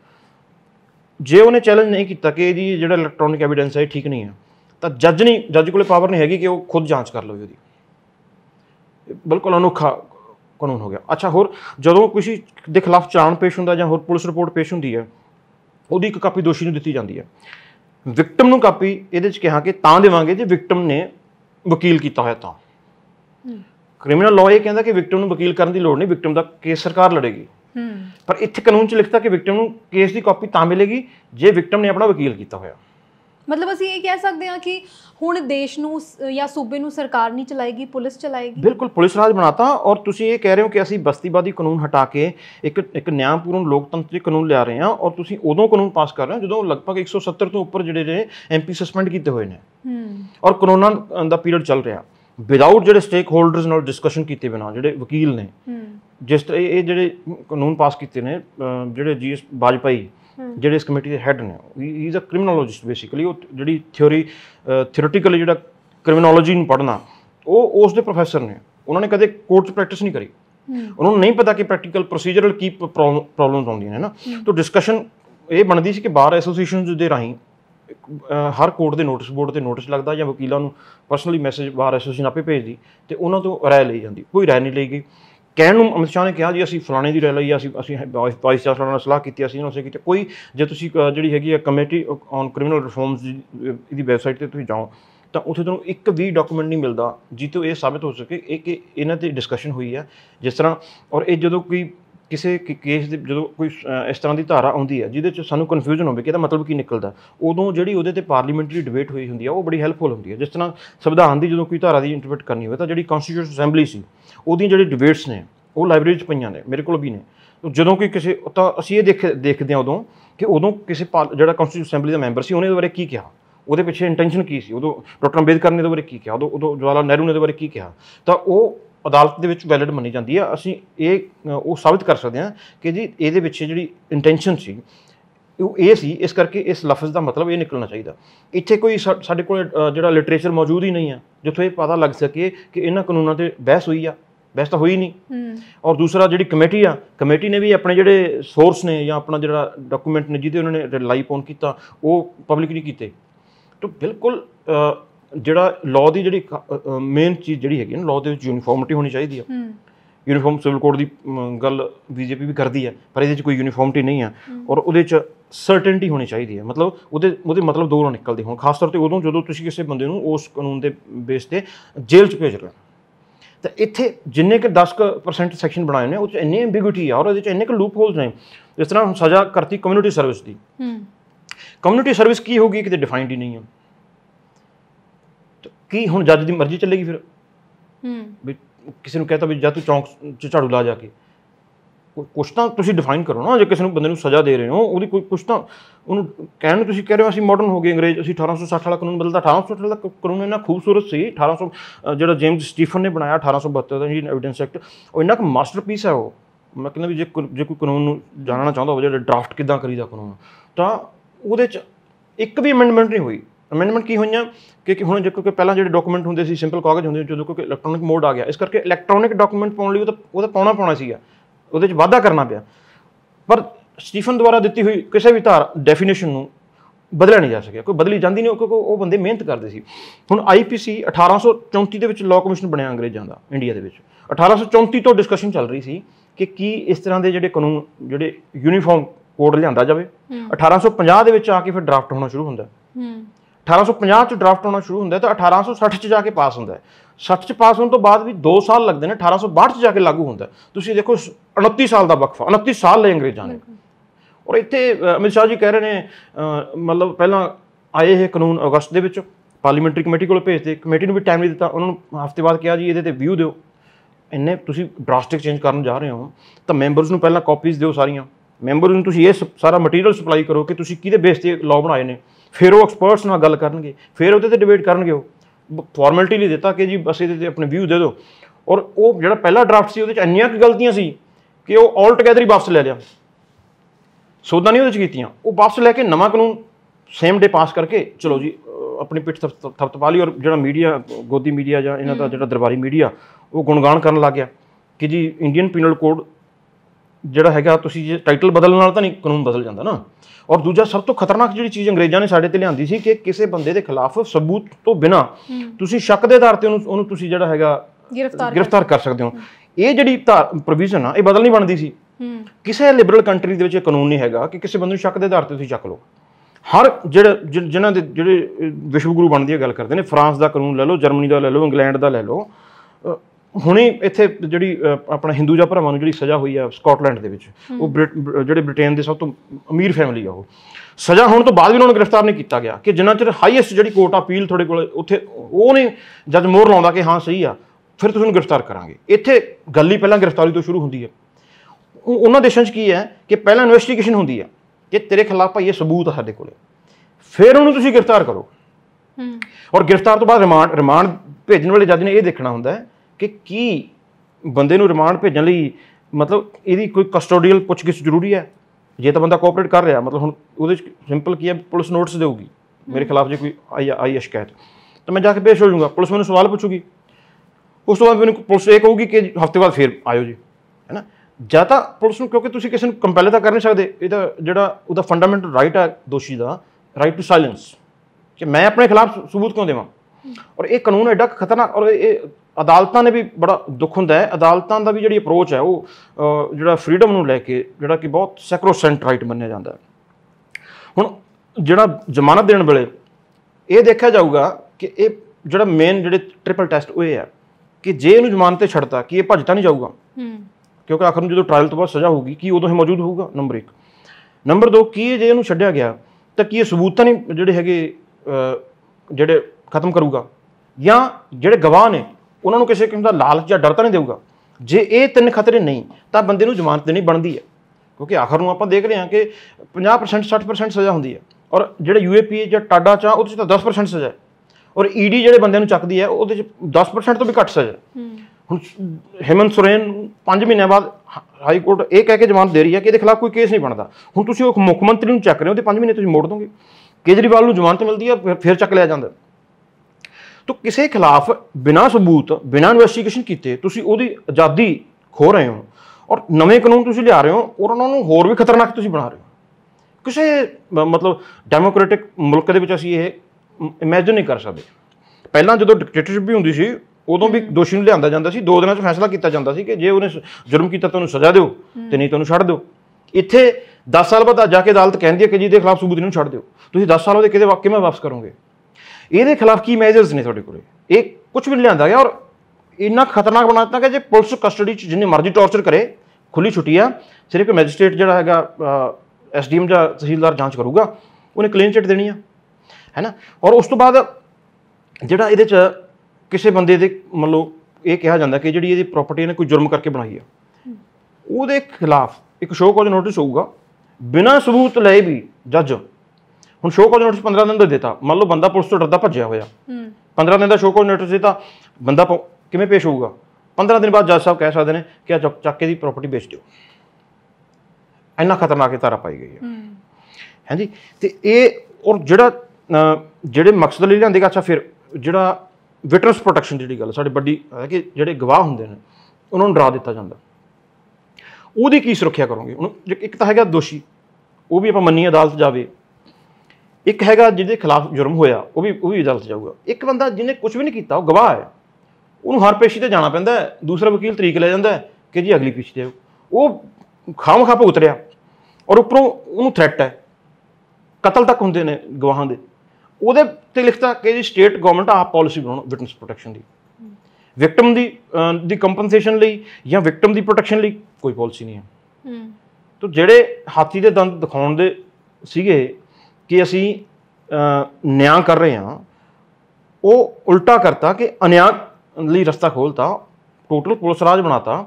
ਜੇ ਉਹਨੇ ਚੈਲੰਜ ਨਹੀਂ ਕੀਤਾ ਕਿ ਇਹਦੀ ਜਿਹੜਾ ਇਲੈਕਟ੍ਰੋਨਿਕ ਐਵੀਡੈਂਸ ਹੈ ਠੀਕ ਨਹੀਂ ਹੈ ਤਾਂ ਜੱਜ ਨਹੀਂ ਜੱਜ ਕੋਲੇ ਪਾਵਰ ਨਹੀਂ ਹੈਗੀ ਕਿ ਉਹ ਖੁਦ ਜਾਂਚ ਕਰ ਲਵੇ ਉਹਦੀ ਬਿਲਕੁਲ ਅਨੋਖਾ ਕਾਨੂੰਨ ਹੋ ਗਿਆ ਅੱਛਾ ਹੋਰ ਜਦੋਂ ਕੋਈ ਦੇ ਖਿਲਾਫ ਚਾਣ ਪੇਸ਼ ਹੁੰਦਾ ਜਾਂ ਹੋਰ ਪੁਲਿਸ ਰਿਪੋਰਟ ਪੇਸ਼ ਹੁੰਦੀ ਹੈ ਉਹਦੀ ਇੱਕ ਕਾਪੀ ਦੋਸ਼ੀ ਨੂੰ ਦਿੱਤੀ ਜਾਂਦੀ ਹੈ ਵਿਕਟਮ ਨੂੰ ਕਾਪੀ ਇਹਦੇ ਚ ਕਿਹਾ ਕਿ ਤਾਂ ਦੇਵਾਂਗੇ ਜੇ ਵਿਕਟਮ ਨੇ ਵਕੀਲ ਕੀਤਾ ਹੋਇਆ ਤਾਂ ਕ੍ਰਿਮੀਨਲ ਲਾਅ ਇਹ ਕਹਿੰਦਾ ਕਿ ਵਿਕਟਮ ਨੂੰ ਵਕੀਲ ਕਰਨ ਦੀ ਲੋੜ ਨਹੀਂ ਵਿਕਟਮ ਦਾ ਕੇਸ ਸਰਕਾਰ ਲੜੇਗੀ ਪਰ ਇੱਥੇ ਕਾਨੂੰਨ 'ਚ ਲਿਖਤਾ ਕਿ ਵਿਕਟਮ ਨੂੰ ਕੇਸ ਦੀ ਕਾਪੀ ਤਾਂ ਮਿਲੇਗੀ ਜੇ ਵਿਕਟਮ ਨੇ ਆਪਣਾ ਵਕੀਲ ਕੀਤਾ ਹੋਇਆ ਮਤਲਬ ਅਸੀਂ ਇਹ ਕਹਿ ਸਕਦੇ ਹਾਂ ਕਿ ਹੁਣ ਦੇਸ਼ ਨੂੰ ਜਾਂ ਸੂਬੇ ਨੂੰ ਸਰਕਾਰ ਨਹੀਂ ਚਲਾਏਗੀ ਪੁਲਿਸ ਚਲਾਏਗੀ ਬਿਲਕੁਲ ਪੁਲਿਸ ਰਾਜ ਬਣਾਤਾ ਔਰ ਤੁਸੀਂ ਇਹ ਕਹਿ ਰਹੇ ਹੋ ਕਿ ਅਸੀਂ ਬਸਤੀਵਾਦੀ ਕਾਨੂੰਨ ਹਟਾ ਕੇ ਇੱਕ ਇੱਕ ਨਿਆਂਪੂਰਨ ਲੋਕਤੰਤਰੀ ਕਾਨੂੰਨ ਲਿਆ ਰਹੇ ਹਾਂ ਔਰ ਤੁਸੀਂ ਉਦੋਂ ਕਾਨੂੰਨ ਪਾਸ ਕਰ ਰਹੇ ਹੋ ਜਦੋਂ ਲਗਭਗ 170 ਤੋਂ ਉੱਪਰ ਜਿਹੜੇ ਨੇ ਐਮਪੀ ਸਸਪੈਂਡ ਕੀਤੇ ਹੋਏ ਨੇ ਔਰ ਕਰੋਨਾ ਦਾ ਪੀਰੀਅਡ ਚੱਲ ਰਿਹਾ ਵਿਦਆਊਟ ਜਿਹੜੇ ਸਟੇਕ ਹੋਲਡਰਸ ਨਾਲ ਡਿਸਕਸ਼ਨ ਕੀਤੇ ਬਿਨਾ ਜਿਹੜੇ ਵਕੀਲ ਨੇ ਜਿਸ ਤਰ੍ਹਾਂ ਇਹ ਜਿਹੜੇ ਕਾਨੂੰਨ ਪਾਸ ਕੀਤੇ ਨੇ ਜਿਹੜੇ ਜੀਐਸ ਬਾਜਪਾਈ ਜਿਹੜੇ ਇਸ ਕਮੇਟੀ ਦੇ ਹੈੱਡ ਨੇ ਹੀ ਇਜ਼ ਅ ਕ੍ਰਿਮੀਨੋਲੋਜਿਸਟ ਬੇਸਿਕਲੀ ਉਹ ਜਿਹੜੀ ਥਿਉਰੀ ਥਿਓਰੀਟੀਕਲੀ ਜਿਹੜਾ ਕ੍ਰਿਮੀਨੋਲੋਜੀ ਨੂੰ ਪੜਨਾ ਉਹ ਉਸ ਦੇ ਪ੍ਰੋਫੈਸਰ ਨੇ ਉਹਨਾਂ ਨੇ ਕਦੇ ਕੋਰਟ 'ਚ ਪ੍ਰੈਕਟਿਸ ਨਹੀਂ ਕਰੀ ਉਹਨਾਂ ਨੂੰ ਨਹੀਂ ਪਤਾ ਕਿ ਪ੍ਰੈਕਟੀਕਲ ਪ੍ਰੋਸੀਜਰਲ ਕੀ ਪ੍ਰੋਬਲਮਸ ਆਉਂਦੀਆਂ ਨੇ ਨਾ ਤਾਂ ਡਿਸਕਸ਼ਨ ਇਹ ਬਣਦੀ ਸੀ ਕਿ ਬਾਰ ਐਸੋਸੀਏਸ਼ਨ ਦੇ ਰਾਹੀਂ ਹਰ ਕੋਰਟ ਦੇ ਨੋਟਿਸ ਬੋਰਡ ਤੇ ਨੋਟਿਸ ਲੱਗਦਾ ਜਾਂ ਵਕੀਲਾਂ ਨੂੰ ਪਰਸਨਲੀ ਮੈਸੇਜ ਬਾਰ ਐਸੋਸੀਏਸ਼ਨ ਆਪੇ ਭੇਜਦੀ ਤੇ ਉਹਨਾਂ ਤੋਂ ਰਾਏ ਲਈ ਜਾਂਦੀ ਕੋਈ ਰਾਏ ਨਹੀਂ ਲਈ ਗਈ ਕਹਿਣ ਨੂੰ ਅਮਿਤ ਸ਼ਾਹ ਨੇ ਕਿਹਾ ਜੀ ਅਸੀਂ ਫਲਾਣੇ ਦੀ ਰੈਲੀ ਲਈ ਅਸੀਂ ਅਸੀਂ ਵਾਈਸ ਚਾਂਸਲਰ ਨਾਲ ਸਲਾਹ ਕੀਤੀ ਅਸੀਂ ਉਹਨਾਂ ਸੇ ਕੀਤਾ ਕੋਈ ਜੇ ਤੁਸੀਂ ਜਿਹੜੀ ਹੈਗੀ ਹੈ ਕਮੇਟੀ ਔਨ ਕ੍ਰਿਮੀਨਲ ਰਿਫਾਰਮਸ ਦੀ ਵੈਬਸਾਈਟ ਤੇ ਤੁਸੀਂ ਜਾਓ ਤਾਂ ਉੱਥੇ ਤੁਹਾਨੂੰ ਇੱਕ ਵੀ ਡਾਕੂਮੈਂਟ ਨਹੀਂ ਮਿਲਦਾ ਜਿੱਤੋਂ ਇਹ ਸਾਬਤ ਹੋ ਸਕੇ ਇਹ ਕਿ ਇਹਨਾਂ ਤੇ ਡਿਸਕਸ਼ਨ ਹੋਈ ਆ ਜਿਸ ਤਰ੍ਹਾਂ ਔਰ ਇਹ ਜਦੋਂ ਕੋਈ ਕਿਸੇ ਕੇਸ ਦੇ ਜਦੋਂ ਕੋਈ ਇਸ ਤਰ੍ਹਾਂ ਦੀ ਧਾਰਾ ਆਉਂਦੀ ਹੈ ਜਿਹਦੇ ਚ ਸਾਨੂੰ ਕਨਫਿਊਜ਼ਨ ਹੋਵੇ ਕਿ ਇਹਦਾ ਮਤਲਬ ਕੀ ਨਿਕਲਦਾ ਉਦੋਂ ਜਿਹੜੀ ਉਹਦੇ ਤੇ ਪਾਰਲੀਮੈਂਟਰੀ ਡਿਬੇਟ ਹੋਈ ਹੁੰਦੀ ਹੈ ਉਹ ਬੜੀ ਹੈਲਪਫੁਲ ਹੁੰਦੀ ਹੈ ਜਿਸ ਤਰ੍ਹਾਂ ਸੰਵਿਧਾਨ ਦੀ ਜਦੋਂ ਕੋਈ ਧਾਰਾ ਦੀ ਇੰਟਰਪ੍ਰੀਟ ਕਰਨੀ ਹੋਵੇ ਤਾਂ ਜਿਹੜੀ ਕਨਸਟੀਟਿਊਸ਼ਨ ਅਸੈਂਬਲੀ ਸੀ ਉਹਦੀਆਂ ਜਿਹੜੀ ਡਿਬੇਟਸ ਨੇ ਉਹ ਲਾਇਬ੍ਰੇਰੀ 'ਚ ਪਈਆਂ ਨੇ ਮੇਰੇ ਕੋਲ ਵੀ ਨੇ ਜਦੋਂ ਕੋਈ ਕਿਸੇ ਤਾਂ ਅਸੀਂ ਇਹ ਦੇਖ ਦੇਖਦੇ ਹਾਂ ਉਦੋਂ ਕਿ ਉਦੋਂ ਕਿਸੇ ਜਿਹੜਾ ਕਨਸਟੀਟਿਊਸ਼ਨ ਅਸੈਂਬਲੀ ਦਾ ਮੈਂਬਰ ਸੀ ਉਹਨੇ ਉਹਦੇ ਬਾਰੇ ਕੀ ਕਿਹਾ ਉਹਦੇ ਪਿੱਛੇ ਇੰਟੈਂਸ਼ਨ ਕੀ ਸੀ ਉਦੋਂ ਡਾਕਟਰ ਅੰਬੇਦਕਰ ਨੇ ਉਹਦੇ ਬਾਰੇ ਕੀ ਕਿਹਾ ਉਦੋਂ ਉਦੋਂ ਜਵਾਹਰ ਲਾਲ ਨਹਿਰੂ ਨੇ ਉਹਦੇ ਬਾਰੇ ਕੀ ਕਿਹਾ ਤਾਂ ਉਹ ਅਦਾਲਤ ਦੇ ਵਿੱਚ ਵੈਲਿਡ ਮੰਨੀ ਜਾਂਦੀ ਹੈ ਅਸੀਂ ਇਹ ਉਹ ਸਾਬਿਤ ਕਰ ਸਕਦੇ ਹਾਂ ਕਿ ਜੀ ਇਹਦੇ ਵਿੱਚ ਜਿਹੜੀ ਇੰਟੈਂਸ਼ਨ ਸੀ ਉਹ ਇਹ ਸੀ ਇਸ ਕਰਕੇ ਇਸ ਲਫ਼ਜ਼ ਦਾ ਮਤਲਬ ਇਹ ਨਿਕਲਣਾ ਚਾਹੀਦਾ ਇੱਥੇ ਕੋਈ ਸਾਡੇ ਕੋਲ ਜਿਹੜਾ ਲਿਟਰੇਚਰ ਮੌਜੂਦ ਹੀ ਨਹੀਂ ਹੈ ਜਿੱਥੋਂ ਇਹ ਪਤਾ ਲੱਗ ਸਕੇ ਕਿ ਇਹਨਾਂ ਕਾਨੂੰਨਾਂ ਤੇ ਬਹਿਸ ਹੋਈ ਆ ਬਹਿਸ ਤਾਂ ਹੋਈ ਨਹੀਂ ਔਰ ਦੂਸਰਾ ਜਿਹੜੀ ਕਮੇਟੀ ਆ ਕਮੇਟੀ ਨੇ ਵੀ ਆਪਣੇ ਜਿਹੜੇ ਸੋਰਸ ਨੇ ਜਾਂ ਆਪਣਾ ਜਿਹੜਾ ਡਾਕੂਮੈਂਟ ਨੇ ਜਿਹਦੇ ਉਹਨਾਂ ਨੇ ਰਿਲਾਈ ਪਾਉਣ ਕੀਤਾ ਉਹ ਪਬਲਿਕ ਨਹੀਂ ਕੀਤੇ ਤਾਂ ਬਿਲਕੁਲ ਜਿਹੜਾ ਲਾਅ ਦੀ ਜਿਹੜੀ ਮੇਨ ਚੀਜ਼ ਜਿਹੜੀ ਹੈਗੀ ਨਾ ਲਾਅ ਦੇ ਵਿੱਚ ਯੂਨੀਫਾਰਮਿਟੀ ਹੋਣੀ ਚਾਹੀਦੀ ਆ ਯੂਨੀਫਾਰਮ ਸਿਵਲ ਕੋਡ ਦੀ ਗੱਲ ਬੀਜੇਪੀ ਵੀ ਕਰਦੀ ਆ ਪਰ ਇਹਦੇ ਵਿੱਚ ਕੋਈ ਯੂਨੀਫਾਰਮਿਟੀ ਨਹੀਂ ਆ ਔਰ ਉਹਦੇ ਵਿੱਚ ਸਰਟਨਟੀ ਹੋਣੀ ਚਾਹੀਦੀ ਹੈ ਮਤਲਬ ਉਹਦੇ ਉਹਦੇ ਮਤਲਬ ਦੋ ਰੋ ਨਿਕਲਦੇ ਹੋਣ ਖਾਸ ਤੌਰ ਤੇ ਉਦੋਂ ਜਦੋਂ ਤੁਸੀਂ ਕਿਸੇ ਬੰਦੇ ਨੂੰ ਉਸ ਕਾਨੂੰਨ ਦੇ ਬੇਸ ਤੇ ਜੇਲ੍ਹ ਚ ਭੇਜ ਰਹੇ ਹੋ ਤਾਂ ਇੱਥੇ ਜਿੰਨੇ ਕਿ 10% ਸੈਕਸ਼ਨ ਬਣਾਏ ਨੇ ਉਹ ਚ ਇੰਨੀ ਐਂਬੀਗੁਇਟੀ ਆ ਔਰ ਉਹਦੇ ਚ ਇੰਨੇ ਕਿ ਲੂਪ ਹੋਲਸ ਨੇ ਜਿਸ ਤਰ੍ਹਾਂ ਸਜ਼ਾ ਕਰਤੀ ਕਮਿਊਨਿਟੀ ਸਰਵਿਸ ਦੀ ਕਮਿਊਨਿਟੀ ਸਰਵਿਸ ਕੀ ਹੋਗੀ ਕਿਤੇ ਡਿਫਾਈਨਡ ਹੀ ਨਹੀਂ ਹੈ ਕੀ ਹੁਣ ਜੱਜ ਦੀ ਮਰਜ਼ੀ ਚੱਲੇਗੀ ਫਿਰ ਹੂੰ ਵੀ ਕਿਸੇ ਨੂੰ ਕਹਤਾ ਵੀ ਜਾ ਤੂੰ ਚੌਂਕ ਚ ਝਾੜੂ ਲਾ ਜਾ ਕੇ ਕੁਛ ਤਾਂ ਤੁਸੀਂ ਡਿਫਾਈਨ ਕਰੋ ਨਾ ਜੇ ਕਿਸੇ ਨੂੰ ਬੰਦੇ ਨੂੰ ਸਜ਼ਾ ਦੇ ਰਹੇ ਹੋ ਉਹਦੀ ਕੋਈ ਕੁਛ ਤਾਂ ਉਹਨੂੰ ਕਹਿਣ ਨੂੰ ਤੁਸੀਂ ਕਹਿ ਰਹੇ ਹੋ ਅਸੀਂ ਮਾਡਰਨ ਹੋ ਗਏ ਅੰਗਰੇਜ਼ ਅਸੀਂ 1860 ਵਾਲਾ ਕਾਨੂੰਨ ਬਦਲਦਾ 1860 ਵਾਲਾ ਕਾਨੂੰਨ ਇਹਨਾਂ ਖੂਬਸੂਰਤ ਸੀ 1800 ਜਿਹੜਾ ਜੇਮਸ ਸਟੀਫਨ ਨੇ ਬਣਾਇਆ 1872 ਦਾ ਜੀ ਐਵੀਡੈਂਸ ਐਕਟ ਉਹ ਇਹਨਾਂ ਦਾ ਮਾਸਟਰਪੀਸ ਹੈ ਉਹ ਮੈਂ ਕਹਿੰਦਾ ਵੀ ਜੇ ਜੇ ਕੋਈ ਕਾਨੂੰਨ ਨੂੰ ਜਾਣਨਾ ਚਾਹੁੰਦਾ ਹੋਵੇ ਜਿਹੜਾ ਡਰਾਫਟ ਕਿਦਾਂ ਕਰੀਦਾ ਕਾਨੂੰਨ ਤਾਂ ਉਹਦੇ ਚ ਇੱਕ ਵੀ ਅਮੈਂਡਮੈਂਟ ਨਹੀਂ ਹੋਈ ਅਮੈਂਡਮੈਂਟ ਕੀ ਹੋਈਆਂ ਕਿ ਹੁਣ ਜੇ ਕਿਉਂਕਿ ਪਹਿਲਾਂ ਜਿਹੜੇ ਡਾਕੂਮੈਂਟ ਹੁੰਦੇ ਸੀ ਸਿੰਪਲ ਕਾਗਜ਼ ਹੁੰਦੇ ਜਦੋਂ ਕਿ ਇਲੈਕਟ੍ਰੋਨਿਕ ਮੋਡ ਆ ਗਿਆ ਇਸ ਕਰਕੇ ਇਲੈਕਟ੍ਰੋਨਿਕ ਡਾਕੂਮੈਂਟ ਪਾਉਣ ਲਈ ਉਹ ਤਾਂ ਉਹ ਤਾਂ ਪਾਉਣਾ ਪਾਉਣਾ ਸੀਗਾ ਉਹਦੇ 'ਚ ਵਾਧਾ ਕਰਨਾ ਪਿਆ ਪਰ ਸਟੀਫਨ ਦੁਆਰਾ ਦਿੱਤੀ ਹੋਈ ਕਿਸੇ ਵੀ ਧਾਰ ਡੈਫੀਨੇਸ਼ਨ ਨੂੰ ਬਦਲਿਆ ਨਹੀਂ ਜਾ ਸਕਿਆ ਕੋਈ ਬਦਲੀ ਜਾਂਦੀ ਨਹੀਂ ਕਿਉਂਕਿ ਉਹ ਬੰਦੇ ਮਿਹਨਤ ਕਰਦੇ ਸੀ ਹੁਣ ਆਈਪੀਸੀ 1834 ਦੇ ਵਿੱਚ ਲਾਅ ਕਮਿਸ਼ਨ ਬਣਿਆ ਅੰਗਰੇਜ਼ਾਂ ਦਾ ਇੰਡੀਆ ਦੇ ਵਿੱਚ 1834 ਤੋਂ ਡਿਸਕਸ਼ਨ ਚੱਲ ਰਹੀ ਸੀ ਕਿ ਕੀ ਇਸ ਤਰ੍ਹਾਂ ਦੇ ਜਿਹੜੇ ਕਾਨੂੰਨ ਜਿਹੜੇ ਯੂਨੀਫਾਰਮ ਕੋਡ ਲਿਆਂਦਾ ਜਾਵੇ 1850 ਦੇ ਵਿੱਚ ਆ ਕੇ ਫਿਰ ਡਰਾਫਟ ਹੋਣਾ ਸ਼ੁਰੂ ਹੁੰਦਾ 1850 ਚ ਡਰਾਫਟ ਹੋਣਾ ਸ਼ੁਰੂ ਹੁੰਦਾ ਤਾਂ 1860 ਚ ਜਾ ਕੇ ਪਾਸ ਹੁੰਦਾ ਹੈ 60 ਚ ਪਾਸ ਹੋਣ ਤੋਂ ਬਾਅਦ ਵੀ 2 ਸਾਲ ਲੱਗਦੇ ਨੇ 1862 ਚ ਜਾ ਕੇ ਲਾਗੂ ਹੁੰਦਾ ਤੁਸੀਂ ਦੇਖੋ 29 ਸਾਲ ਦਾ ਵਕਫਾ 29 ਸਾਲ ਲਏ ਅੰਗਰੇਜ਼ਾਂ ਨੇ ਔਰ ਇੱਥੇ ਅਮਿਤ ਸ਼ਾਹ ਜੀ ਕਹਿ ਰਹੇ ਨੇ ਮਤਲਬ ਪਹਿਲਾਂ ਆਏ ਇਹ ਕਾਨੂੰਨ ਅਗਸਤ ਦੇ ਵਿੱਚ ਪਾਰਲੀਮੈਂਟਰੀ ਕਮੇਟੀ ਕੋਲ ਭੇਜਦੇ ਕਮੇਟੀ ਨੂੰ ਵੀ ਟਾਈਮ ਨਹੀਂ ਦਿੱਤਾ ਉਹਨਾਂ ਨੂੰ ਹਫ਼ਤੇ ਬਾਅਦ ਕਿਹਾ ਜੀ ਇਹਦੇ ਤੇ ਵਿਊ ਦਿਓ ਇੰਨੇ ਤੁਸੀਂ ਡਰਾਸਟਿਕ ਚੇਂਜ ਕਰਨ ਜਾ ਰਹੇ ਹੋ ਤਾਂ ਮੈਂਬਰਸ ਨੂੰ ਪਹਿਲਾਂ ਕਾਪੀਜ਼ ਦਿਓ ਸਾਰੀਆਂ ਮੈਂਬਰ ਨੂੰ ਤੁਸੀਂ ਇਹ ਸਾਰਾ ਮਟੀਰੀਅਲ ਸਪਲਾਈ ਕਰੋ ਕਿ ਤੁਸੀਂ ਕਿਹਦੇ ਬੇਸ ਤੇ ਲਾਅ ਬਣਾਏ ਨੇ ਫਿਰ ਉਹ ਐਕਸਪਰਟਸ ਨਾਲ ਗੱਲ ਕਰਨਗੇ ਫਿਰ ਉਹਦੇ ਤੇ ਡਿਬੇਟ ਕਰਨਗੇ ਉਹ ਫਾਰਮੈਲਿਟੀ ਲਈ ਦਿੱਤਾ ਕਿ ਜੀ ਬਸ ਇਹਦੇ ਤੇ ਆਪਣੇ ਵਿਊ ਦੇ ਦਿਓ ਔਰ ਉਹ ਜਿਹੜਾ ਪਹਿਲਾ ਡਰਾਫਟ ਸੀ ਉਹਦੇ ਚ ਇੰਨੀਆਂ ਕਿ ਗਲਤੀਆਂ ਸੀ ਕਿ ਉਹ ਆਲ ਟੁਗੇਦਰ ਹੀ ਵਾਪਸ ਲੈ ਲਿਆ ਸੋਧਾਂ ਨਹੀਂ ਉਹਦੇ ਚ ਕੀਤੀਆਂ ਉਹ ਵਾਪਸ ਲੈ ਕੇ ਨਵਾਂ ਕਾਨੂੰਨ ਸੇਮ ਡੇ ਪਾਸ ਕਰਕੇ ਚਲੋ ਜੀ ਆਪਣੀ ਪਿੱਠ ਥਪਥਪਾ ਲਈ ਔਰ ਜਿਹੜਾ ਮੀਡੀਆ ਗੋਦੀ ਮੀਡੀਆ ਜਾਂ ਇਹਨਾਂ ਦਾ ਜਿਹੜਾ ਦਰਬਾਰੀ ਮੀਡੀਆ ਉਹ ਗੁਣਗਾਨ ਕਰਨ ਲੱਗ ਗਿਆ ਕਿ ਜੀ ਇੰਡੀਅਨ ਪੀਨਲ ਕੋਡ ਜਿਹੜਾ ਹੈਗਾ ਤੁਸੀਂ ਜੇ ਟਾਈਟਲ ਬਦਲਣ ਨਾਲ ਤਾਂ ਨਹੀਂ ਕਾਨੂੰਨ ਬਦਲ ਜਾਂਦਾ ਨਾ ਔਰ ਦੂਜਾ ਸਭ ਤੋਂ ਖਤਰਨਾਕ ਜਿਹੜੀ ਚੀਜ਼ ਅੰਗਰੇਜ਼ਾਂ ਨੇ ਸਾਡੇ ਤੇ ਲਿਆਂਦੀ ਸੀ ਕਿ ਕਿਸੇ ਬੰਦੇ ਦੇ ਖਿਲਾਫ ਸਬੂਤ ਤੋਂ ਬਿਨਾ ਤੁਸੀਂ ਸ਼ੱਕ ਦੇ ਆਧਾਰ ਤੇ ਉਹਨੂੰ ਉਹਨੂੰ ਤੁਸੀਂ ਜਿਹੜਾ ਹੈਗਾ ਗ੍ਰਿਫਤਾਰ ਗ੍ਰਿਫਤਾਰ ਕਰ ਸਕਦੇ ਹੋ ਇਹ ਜਿਹੜੀ ਪ੍ਰੋਵੀਜ਼ਨ ਆ ਇਹ ਬਦਲ ਨਹੀਂ ਬਣਦੀ ਸੀ ਕਿਸੇ ਲਿਬਰਲ ਕੰਟਰੀ ਦੇ ਵਿੱਚ ਇਹ ਕਾਨੂੰਨ ਨਹੀਂ ਹੈਗਾ ਕਿ ਕਿਸੇ ਬੰਦੇ ਨੂੰ ਸ਼ੱਕ ਦੇ ਆਧਾਰ ਤੇ ਤੁਸੀਂ ਚੱਕ ਲਓ ਹਰ ਜਿਹੜੇ ਜਿਨ੍ਹਾਂ ਦੇ ਜਿਹੜੇ ਵਿਸ਼ਵ ਗੁਰੂ ਬਣਦੀ ਹੈ ਗੱਲ ਕਰਦੇ ਨੇ ਫਰਾਂਸ ਦਾ ਕਾਨੂੰਨ ਲੈ ਲਓ ਜਰਮਨੀ ਦਾ ਲੈ ਲਓ ਇੰਗਲੈਂਡ ਦਾ ਲੈ ਲਓ ਹੁਣੇ ਇੱਥੇ ਜਿਹੜੀ ਆਪਣਾ ਹਿੰਦੂ ਜਾਂ ਭਰਾਵਾਂ ਨੂੰ ਜਿਹੜੀ ਸਜ਼ਾ ਹੋਈ ਆ ਸਕਾਟਲੈਂਡ ਦੇ ਵਿੱਚ ਉਹ ਜਿਹੜੇ ਬ੍ਰਿਟੇਨ ਦੇ ਸਭ ਤੋਂ ਅਮੀਰ ਫੈਮਿਲੀ ਆ ਉਹ ਸਜ਼ਾ ਹੋਣ ਤੋਂ ਬਾਅਦ ਵੀ ਉਹਨਾਂ ਨੂੰ ਗ੍ਰਿਫਤਾਰ ਨਹੀਂ ਕੀਤਾ ਗਿਆ ਕਿ ਜਿੰਨਾ ਚਿਰ ਹਾਈਐਸਟ ਜਿਹੜੀ ਕੋਰਟ ਆ ਅਪੀਲ ਤੁਹਾਡੇ ਕੋਲ ਉੱਥੇ ਉਹ ਨੇ ਜੱਜ ਮੋਹਰ ਲਾਉਂਦਾ ਕਿ ਹਾਂ ਸਹੀ ਆ ਫਿਰ ਤੁਸੀਂ ਉਹਨੂੰ ਗ੍ਰਿਫਤਾਰ ਕਰਾਂਗੇ ਇੱਥੇ ਗੱਲ ਹੀ ਪਹਿਲਾਂ ਗ੍ਰਿਫਤਾਰੀ ਤੋਂ ਸ਼ੁਰੂ ਹੁੰਦੀ ਹੈ ਉਹਨਾਂ ਦੇਸ਼ਾਂ 'ਚ ਕੀ ਹੈ ਕਿ ਪਹਿਲਾਂ ਇਨਵੈਸਟੀਗੇਸ਼ਨ ਹੁੰਦੀ ਹੈ ਕਿ ਤੇਰੇ ਖਿਲਾਫ ਭਾਈ ਇਹ ਸਬੂਤ ਆ ਸਾਡੇ ਕੋਲੇ ਫਿਰ ਉਹਨੂੰ ਤੁਸੀਂ ਗ੍ਰਿਫਤਾਰ ਕਰੋ ਹੂੰ ਔਰ ਗ੍ਰਿਫਤਾਰ ਤੋਂ ਬਾਅਦ ਰਿਮਾਂਡ ਰਿਮਾਂਡ ਭੇਜਣ ਵਾਲੇ ਜੱਜ ਨੇ ਇਹ ਦੇਖਣਾ ਹੁੰਦਾ ਹੈ ਕਿ ਕੀ ਬੰਦੇ ਨੂੰ ਰਿਮਾਂਡ ਭੇਜਣ ਲਈ ਮਤਲਬ ਇਹਦੀ ਕੋਈ ਕਸਟੋਡੀਅਲ ਪੁੱਛ ਕਿਸ ਜ਼ਰੂਰੀ ਹੈ ਜੇ ਤਾਂ ਬੰਦਾ ਕੋਆਪਰੇਟ ਕਰ ਰਿਹਾ ਮਤਲਬ ਹੁਣ ਉਹਦੇ ਵਿੱਚ ਸਿੰਪਲ ਕੀ ਹੈ ਪੁਲਿਸ ਨੋਟਿਸ ਦੇਊਗੀ ਮੇਰੇ ਖਿਲਾਫ ਜੇ ਕੋਈ ਆਈ ਆਈ ਸ਼ਿਕਾਇਤ ਤਾਂ ਮੈਂ ਜਾ ਕੇ ਪੇਸ਼ ਹੋ ਜਾਊਗਾ ਪੁਲਿਸ ਮੈਨੂੰ ਸਵਾਲ ਪੁੱਛੂਗੀ ਉਸ ਤੋਂ ਬਾਅਦ ਮੈਨੂੰ ਪੁਲਿਸ ਇਹ ਕਹੂਗੀ ਕਿ ਹਫਤੇ ਬਾਅਦ ਫੇਰ ਆਇਓ ਜੀ ਹੈਨਾ ਜਾਂ ਤਾਂ ਪੁਲਿਸ ਨੂੰ ਕਿਉਂਕਿ ਤੁਸੀਂ ਕਿਸੇ ਨੂੰ ਕੰਪੈਲ ਤਾਂ ਕਰ ਨਹੀਂ ਸਕਦੇ ਇਹ ਤਾਂ ਜਿਹੜਾ ਉਹਦਾ ਫੰਡਾਮੈਂਟਲ ਰਾਈਟ ਹੈ ਦੋਸ਼ੀ ਦਾ ਰਾਈਟ ਟੂ ਸਾਇਲੈਂਸ ਕਿ ਮੈਂ ਆਪਣੇ ਖਿਲਾਫ ਸਬੂਤ ਕਿਉਂ ਦੇਵਾਂ ਔਰ ਇਹ ਕਾਨੂੰਨ ਐਡਾ ਖਤਰਨਾਕ ਔਰ ਇਹ ਅਦਾਲਤਾਂ ਨੇ ਵੀ ਬੜਾ ਦੁੱਖ ਹੁੰਦਾ ਹੈ ਅਦਾਲਤਾਂ ਦਾ ਵੀ ਜਿਹੜੀ ਅਪਰੋਚ ਹੈ ਉਹ ਜਿਹੜਾ ਫਰੀडम ਨੂੰ ਲੈ ਕੇ ਜਿਹੜਾ ਕਿ ਬਹੁਤ ਸੈਕਰੋਸੈਂਟ ਰਾਈਟ ਮੰਨਿਆ ਜਾਂਦਾ ਹੈ ਹੁਣ ਜਿਹੜਾ ਜ਼ਮਾਨਤ ਦੇਣ ਵੇਲੇ ਇਹ ਦੇਖਿਆ ਜਾਊਗਾ ਕਿ ਇਹ ਜਿਹੜਾ ਮੇਨ ਜਿਹੜੇ ਟ੍ਰਿਪਲ ਟੈਸਟ ਉਹ ਇਹ ਹੈ ਕਿ ਜੇ ਇਹਨੂੰ ਜ਼ਮਾਨਤ ਤੇ ਛੱਡਤਾ ਕਿ ਇਹ ਭੱਜਦਾ ਨਹੀਂ ਜਾਊਗਾ ਹੂੰ ਕਿਉਂਕਿ ਆਖਰ ਨੂੰ ਜਦੋਂ ਟ੍ਰਾਇਲ ਤੋਂ ਬਾਅਦ ਸਜ਼ਾ ਹੋਊਗੀ ਕੀ ਉਦੋਂ ਹੀ ਮੌਜੂਦ ਹੋਊਗਾ ਨੰਬਰ 1 ਨੰਬਰ 2 ਕੀ ਜੇ ਇਹਨੂੰ ਛੱਡਿਆ ਗਿਆ ਤਾਂ ਕੀ ਇਹ ਸਬੂਤਾਂ ਨਹੀਂ ਜਿਹੜੇ ਹੈਗੇ ਜਿਹੜੇ ਖਤਮ ਕਰੂਗਾ ਜਾਂ ਜਿਹੜੇ ਗਵਾਹ ਨੇ ਉਹਨਾਂ ਨੂੰ ਕਿਸੇ ਕਿਸਮ ਦਾ ਲਾਲਚ ਜਾਂ ਡਰ ਤਾਂ ਨਹੀਂ ਦੇਊਗਾ ਜੇ ਇਹ ਤਿੰਨ ਖਤਰੇ ਨਹੀਂ ਤਾਂ ਬੰਦੇ ਨੂੰ ਜ਼ਮਾਨਤ ਦੇਣੀ ਬਣਦੀ ਹੈ ਕਿਉਂਕਿ ਆਖਰ ਨੂੰ ਆਪਾਂ ਦੇਖ ਰਹੇ ਹਾਂ ਕਿ 50% 60% ਸਜ਼ਾ ਹੁੰਦੀ ਹੈ ਔਰ ਜਿਹੜੇ ਯੂਏਪੀਏ ਜਾਂ ਟਾਡਾ ਚਾ ਉਹਦੇ 'ਚ ਤਾਂ 10% ਸਜ਼ਾ ਹੈ ਔਰ ਈਡੀ ਜਿਹੜੇ ਬੰਦੇ ਨੂੰ ਚੱਕਦੀ ਹੈ ਉਹਦੇ 'ਚ 10% ਤੋਂ ਵੀ ਘੱਟ ਸਜ਼ਾ ਹੁਣ ਹਿਮਨ ਸੁਰੇਨ 5 ਮਹੀਨੇ ਬਾਅਦ ਹਾਈ ਕੋਰਟ ਇਹ ਕਹਿ ਕੇ ਜ਼ਮਾਨਤ ਦੇ ਰਹੀ ਹੈ ਕਿ ਇਹਦੇ ਖਿਲਾਫ ਕੋਈ ਕੇਸ ਨਹੀਂ ਬਣਦਾ ਹੁਣ ਤੁਸੀਂ ਉਹ ਮੁੱਖ ਮੰਤਰੀ ਨੂੰ ਚੱਕ ਰਹੇ ਹੋ ਤੇ 5 ਮਹੀਨੇ ਤੁਸੀਂ ਮੋੜ ਦੋਗੇ ਕੇਜਰੀਵਾਲ ਨੂੰ ਜ਼ਮਾਨਤ ਮਿਲਦੀ ਹੈ ਫਿਰ ਚੱਕ ਲਿਆ ਜਾਂਦਾ ਤੋ ਕਿਸੇ ਖਿਲਾਫ ਬਿਨਾਂ ਸਬੂਤ ਬਿਨਾਂ ਇਨਵੈਸਟੀਗੇਸ਼ਨ ਕੀਤੇ ਤੁਸੀਂ ਉਹਦੀ ਆਜ਼ਾਦੀ ਖੋ ਰਹੇ ਹੋ ਔਰ ਨਵੇਂ ਕਾਨੂੰਨ ਤੁਸੀਂ ਲਿਆ ਰਹੇ ਹੋ ਔਰ ਉਹਨਾਂ ਨੂੰ ਹੋਰ ਵੀ ਖਤਰਨਾਕ ਤੁਸੀਂ ਬਣਾ ਰਹੇ ਹੋ ਕਿਸੇ ਮਤਲਬ ਡੈਮੋਕ੍ਰੈਟਿਕ ਮੁਲਕ ਦੇ ਵਿੱਚ ਅਸੀਂ ਇਹ ਇਮੇਜਿਨ ਨਹੀਂ ਕਰ ਸਕਦੇ ਪਹਿਲਾਂ ਜਦੋਂ ਡਿਕਟੇਟਰਸ਼ਿਪ ਵੀ ਹੁੰਦੀ ਸੀ ਉਦੋਂ ਵੀ ਦੋਸ਼ੀ ਨੂੰ ਲਿਆਂਦਾ ਜਾਂਦਾ ਸੀ ਦੋ ਦਿਨਾਂ 'ਚ ਫੈਸਲਾ ਕੀਤਾ ਜਾਂਦਾ ਸੀ ਕਿ ਜੇ ਉਹਨੇ ਜੁਰਮ ਕੀਤਾ ਤਾਂ ਉਹਨੂੰ ਸਜ਼ਾ ਦਿਓ ਤੇ ਨਹੀਂ ਤਾਂ ਉਹਨੂੰ ਛੱਡ ਦਿਓ ਇੱਥੇ 10 ਸਾਲ ਬਾਅਦ ਜਾ ਕੇ ਅਦਾਲਤ ਕਹਿੰਦੀ ਹੈ ਕਿ ਜੀ ਦੇ ਖਿਲਾਫ ਸਬੂਤ ਨਹੀਂ ਛੱਡ ਦਿਓ ਤੁਸੀਂ 10 ਸਾਲ ਉਹਦੇ ਕਿਹਦੇ ਵਾਕਿਆ ਮੈਂ ਵਾਪਸ ਕਰੋਗੇ ਇਹਦੇ ਖਿਲਾਫ ਕੀ ਮੈਜਰਸ ਨੇ ਤੁਹਾਡੇ ਕੋਲੇ ਇਹ ਕੁਝ ਵੀ ਲਿਆਂਦਾ ਗਿਆ ਔਰ ਇੰਨਾ ਖਤਰਨਾਕ ਬਣਾ ਦਿੱਤਾ ਕਿ ਜੇ ਪੁਲਿਸ ਕਸਟਡੀ ਚ ਜਿੰਨੇ ਮਰਜ਼ੀ ਟੌਰਚਰ ਕਰੇ ਖੁੱਲੀ ਛੁੱਟੀ ਆ ਸਿਰਫ ਮੈਜਿਸਟ੍ਰੇਟ ਜਿਹੜਾ ਹੈਗਾ ਐਸਡੀਐਮ ਜਾਂ ਤਹਿਸੀਲਦਾਰ ਜਾਂਚ ਕਰੂਗਾ ਉਹਨੇ ਕਲੀਨ ਚਿੱਟ ਦੇਣੀ ਆ ਹੈਨਾ ਔਰ ਉਸ ਤੋਂ ਬਾਅਦ ਜਿਹੜਾ ਇਹਦੇ ਚ ਕਿਸੇ ਬੰਦੇ ਦੇ ਮੰਨ ਲਓ ਇਹ ਕਿਹਾ ਜਾਂਦਾ ਕਿ ਜਿਹੜੀ ਇਹਦੀ ਪ੍ਰਾਪਰਟੀ ਨੇ ਕੋਈ ਜੁਰਮ ਕਰਕੇ ਬਣਾਈ ਆ ਉਹਦੇ ਖਿਲਾਫ ਇੱਕ ਸ਼ੋਅ ਕਾਜ ਨੋਟਿਸ ਹੋਊਗਾ ਬਿਨਾਂ ਸਬੂਤ ਲਏ ਵੀ ਜੱਜ ਹੁਣ ਸ਼ੋਅ ਕਾਜ ਨੋਟਿਸ 15 ਦਿਨ ਦਾ ਦਿੱਤਾ ਮੰਨ ਲਓ ਬੰਦਾ ਪੁਲਿਸ ਤੋਂ ਡਰਦਾ ਭੱਜਿਆ ਹੋਇਆ ਹੂੰ 15 ਦਿਨ ਦਾ ਸ਼ੋਅ ਕਾਜ ਨੋਟਿਸ ਦਿੱਤਾ ਬੰਦਾ ਕਿਵੇਂ ਪੇਸ਼ ਹੋਊਗਾ 15 ਦਿਨ ਬਾਅਦ ਜੱਜ ਸਾਹਿਬ ਕਹਿ ਸਕਦੇ ਨੇ ਕਿ ਆ ਚੱਕੇ ਦੀ ਪ੍ਰਾਪਰਟੀ ਵੇਚ ਦਿਓ ਐਨਾ ਖਤਰਨਾਕ ਇਹ ਤਾਰਾ ਪਾਈ ਗਈ ਹੈ ਹਾਂਜੀ ਤੇ ਇਹ ਔਰ ਜਿਹੜਾ ਜਿਹੜੇ ਮਕਸਦ ਲਈ ਲਿਆਂਦੇ ਅੱਛਾ ਫਿਰ ਜਿਹੜਾ ਵਿਟਨਸ ਪ੍ਰੋਟੈਕਸ਼ਨ ਜਿਹੜੀ ਗੱਲ ਸਾਡੇ ਵੱਡੀ ਹੈ ਕਿ ਜਿਹੜੇ ਗਵਾਹ ਹੁੰਦੇ ਨੇ ਉਹਨਾਂ ਨੂੰ ਡਰਾ ਦਿੱਤਾ ਜਾਂਦਾ ਉਹਦੀ ਕੀ ਸੁਰੱਖਿਆ ਕਰੋਗੇ ਉਹਨੂੰ ਇੱਕ ਤਾਂ ਹੈਗਾ ਦੋਸ਼ੀ ਉਹ ਵੀ ਆਪਾਂ ਮੰਨੀ ਅਦਾਲਤ ਜਾਵੇ ਇੱਕ ਹੈਗਾ ਜਿਹਦੇ ਖਿਲਾਫ ਜੁਰਮ ਹੋਇਆ ਉਹ ਵੀ ਉਹ ਵੀ ਅਦਾਲਤ ਜਾਊਗਾ ਇੱਕ ਬੰਦਾ ਜਿਹਨੇ ਕੁਝ ਵੀ ਨਹੀਂ ਕੀਤਾ ਉਹ ਗਵਾਹ ਹੈ ਉਹਨੂੰ ਹਰ ਪੇਸ਼ੀ ਤੇ ਜਾਣਾ ਪੈਂਦਾ ਹੈ ਦੂਸਰਾ ਵਕੀਲ ਤਰੀਕ ਲੈ ਜਾਂਦਾ ਹੈ ਕਿ ਜੀ ਅਗਲੀ ਪੇਸ਼ੀ ਤੇ ਉਹ ਖਾਮ ਖਾਪ ਉਤਰਿਆ ਔਰ ਉੱਪਰੋਂ ਉਹਨੂੰ ਥ੍ਰੈਟ ਹੈ ਕਤਲ ਤੱਕ ਹੁੰਦੇ ਨੇ ਗਵਾਹਾਂ ਦੇ ਉਹਦੇ ਤੇ ਲਿਖਤਾ ਕਿ ਜੀ ਸਟੇਟ ਗਵਰਨਮੈਂਟ ਆਪ ਪਾਲਿਸੀ ਬਣਾਉਣ ਵਿਟਨੈਸ ਪ੍ਰੋਟੈਕਸ਼ਨ ਦੀ ਵਿਕਟਮ ਦੀ ਦੀ ਕੰਪਨਸੇਸ਼ਨ ਲਈ ਜਾਂ ਵਿਕਟਮ ਦੀ ਪ੍ਰੋਟੈਕਸ਼ਨ ਲਈ ਕੋਈ ਪਾਲਿਸੀ ਨਹੀਂ ਹੈ ਹੂੰ ਤੋਂ ਜਿਹੜੇ ਹਾਥੀ ਦੇ ਦੰਦ ਦਿਖਾਉਣ ਦੇ ਸੀਗੇ ਕਿ ਅਸੀਂ ਨਿਆਂ ਕਰ ਰਹੇ ਹਾਂ ਉਹ ਉਲਟਾ ਕਰਤਾ ਕਿ ਅਨਿਆਂ ਲਈ ਰਸਤਾ ਖੋਲਤਾ ਟੋਟਲ ਪੁਲਿਸ ਰਾਜ ਬਣਾਤਾ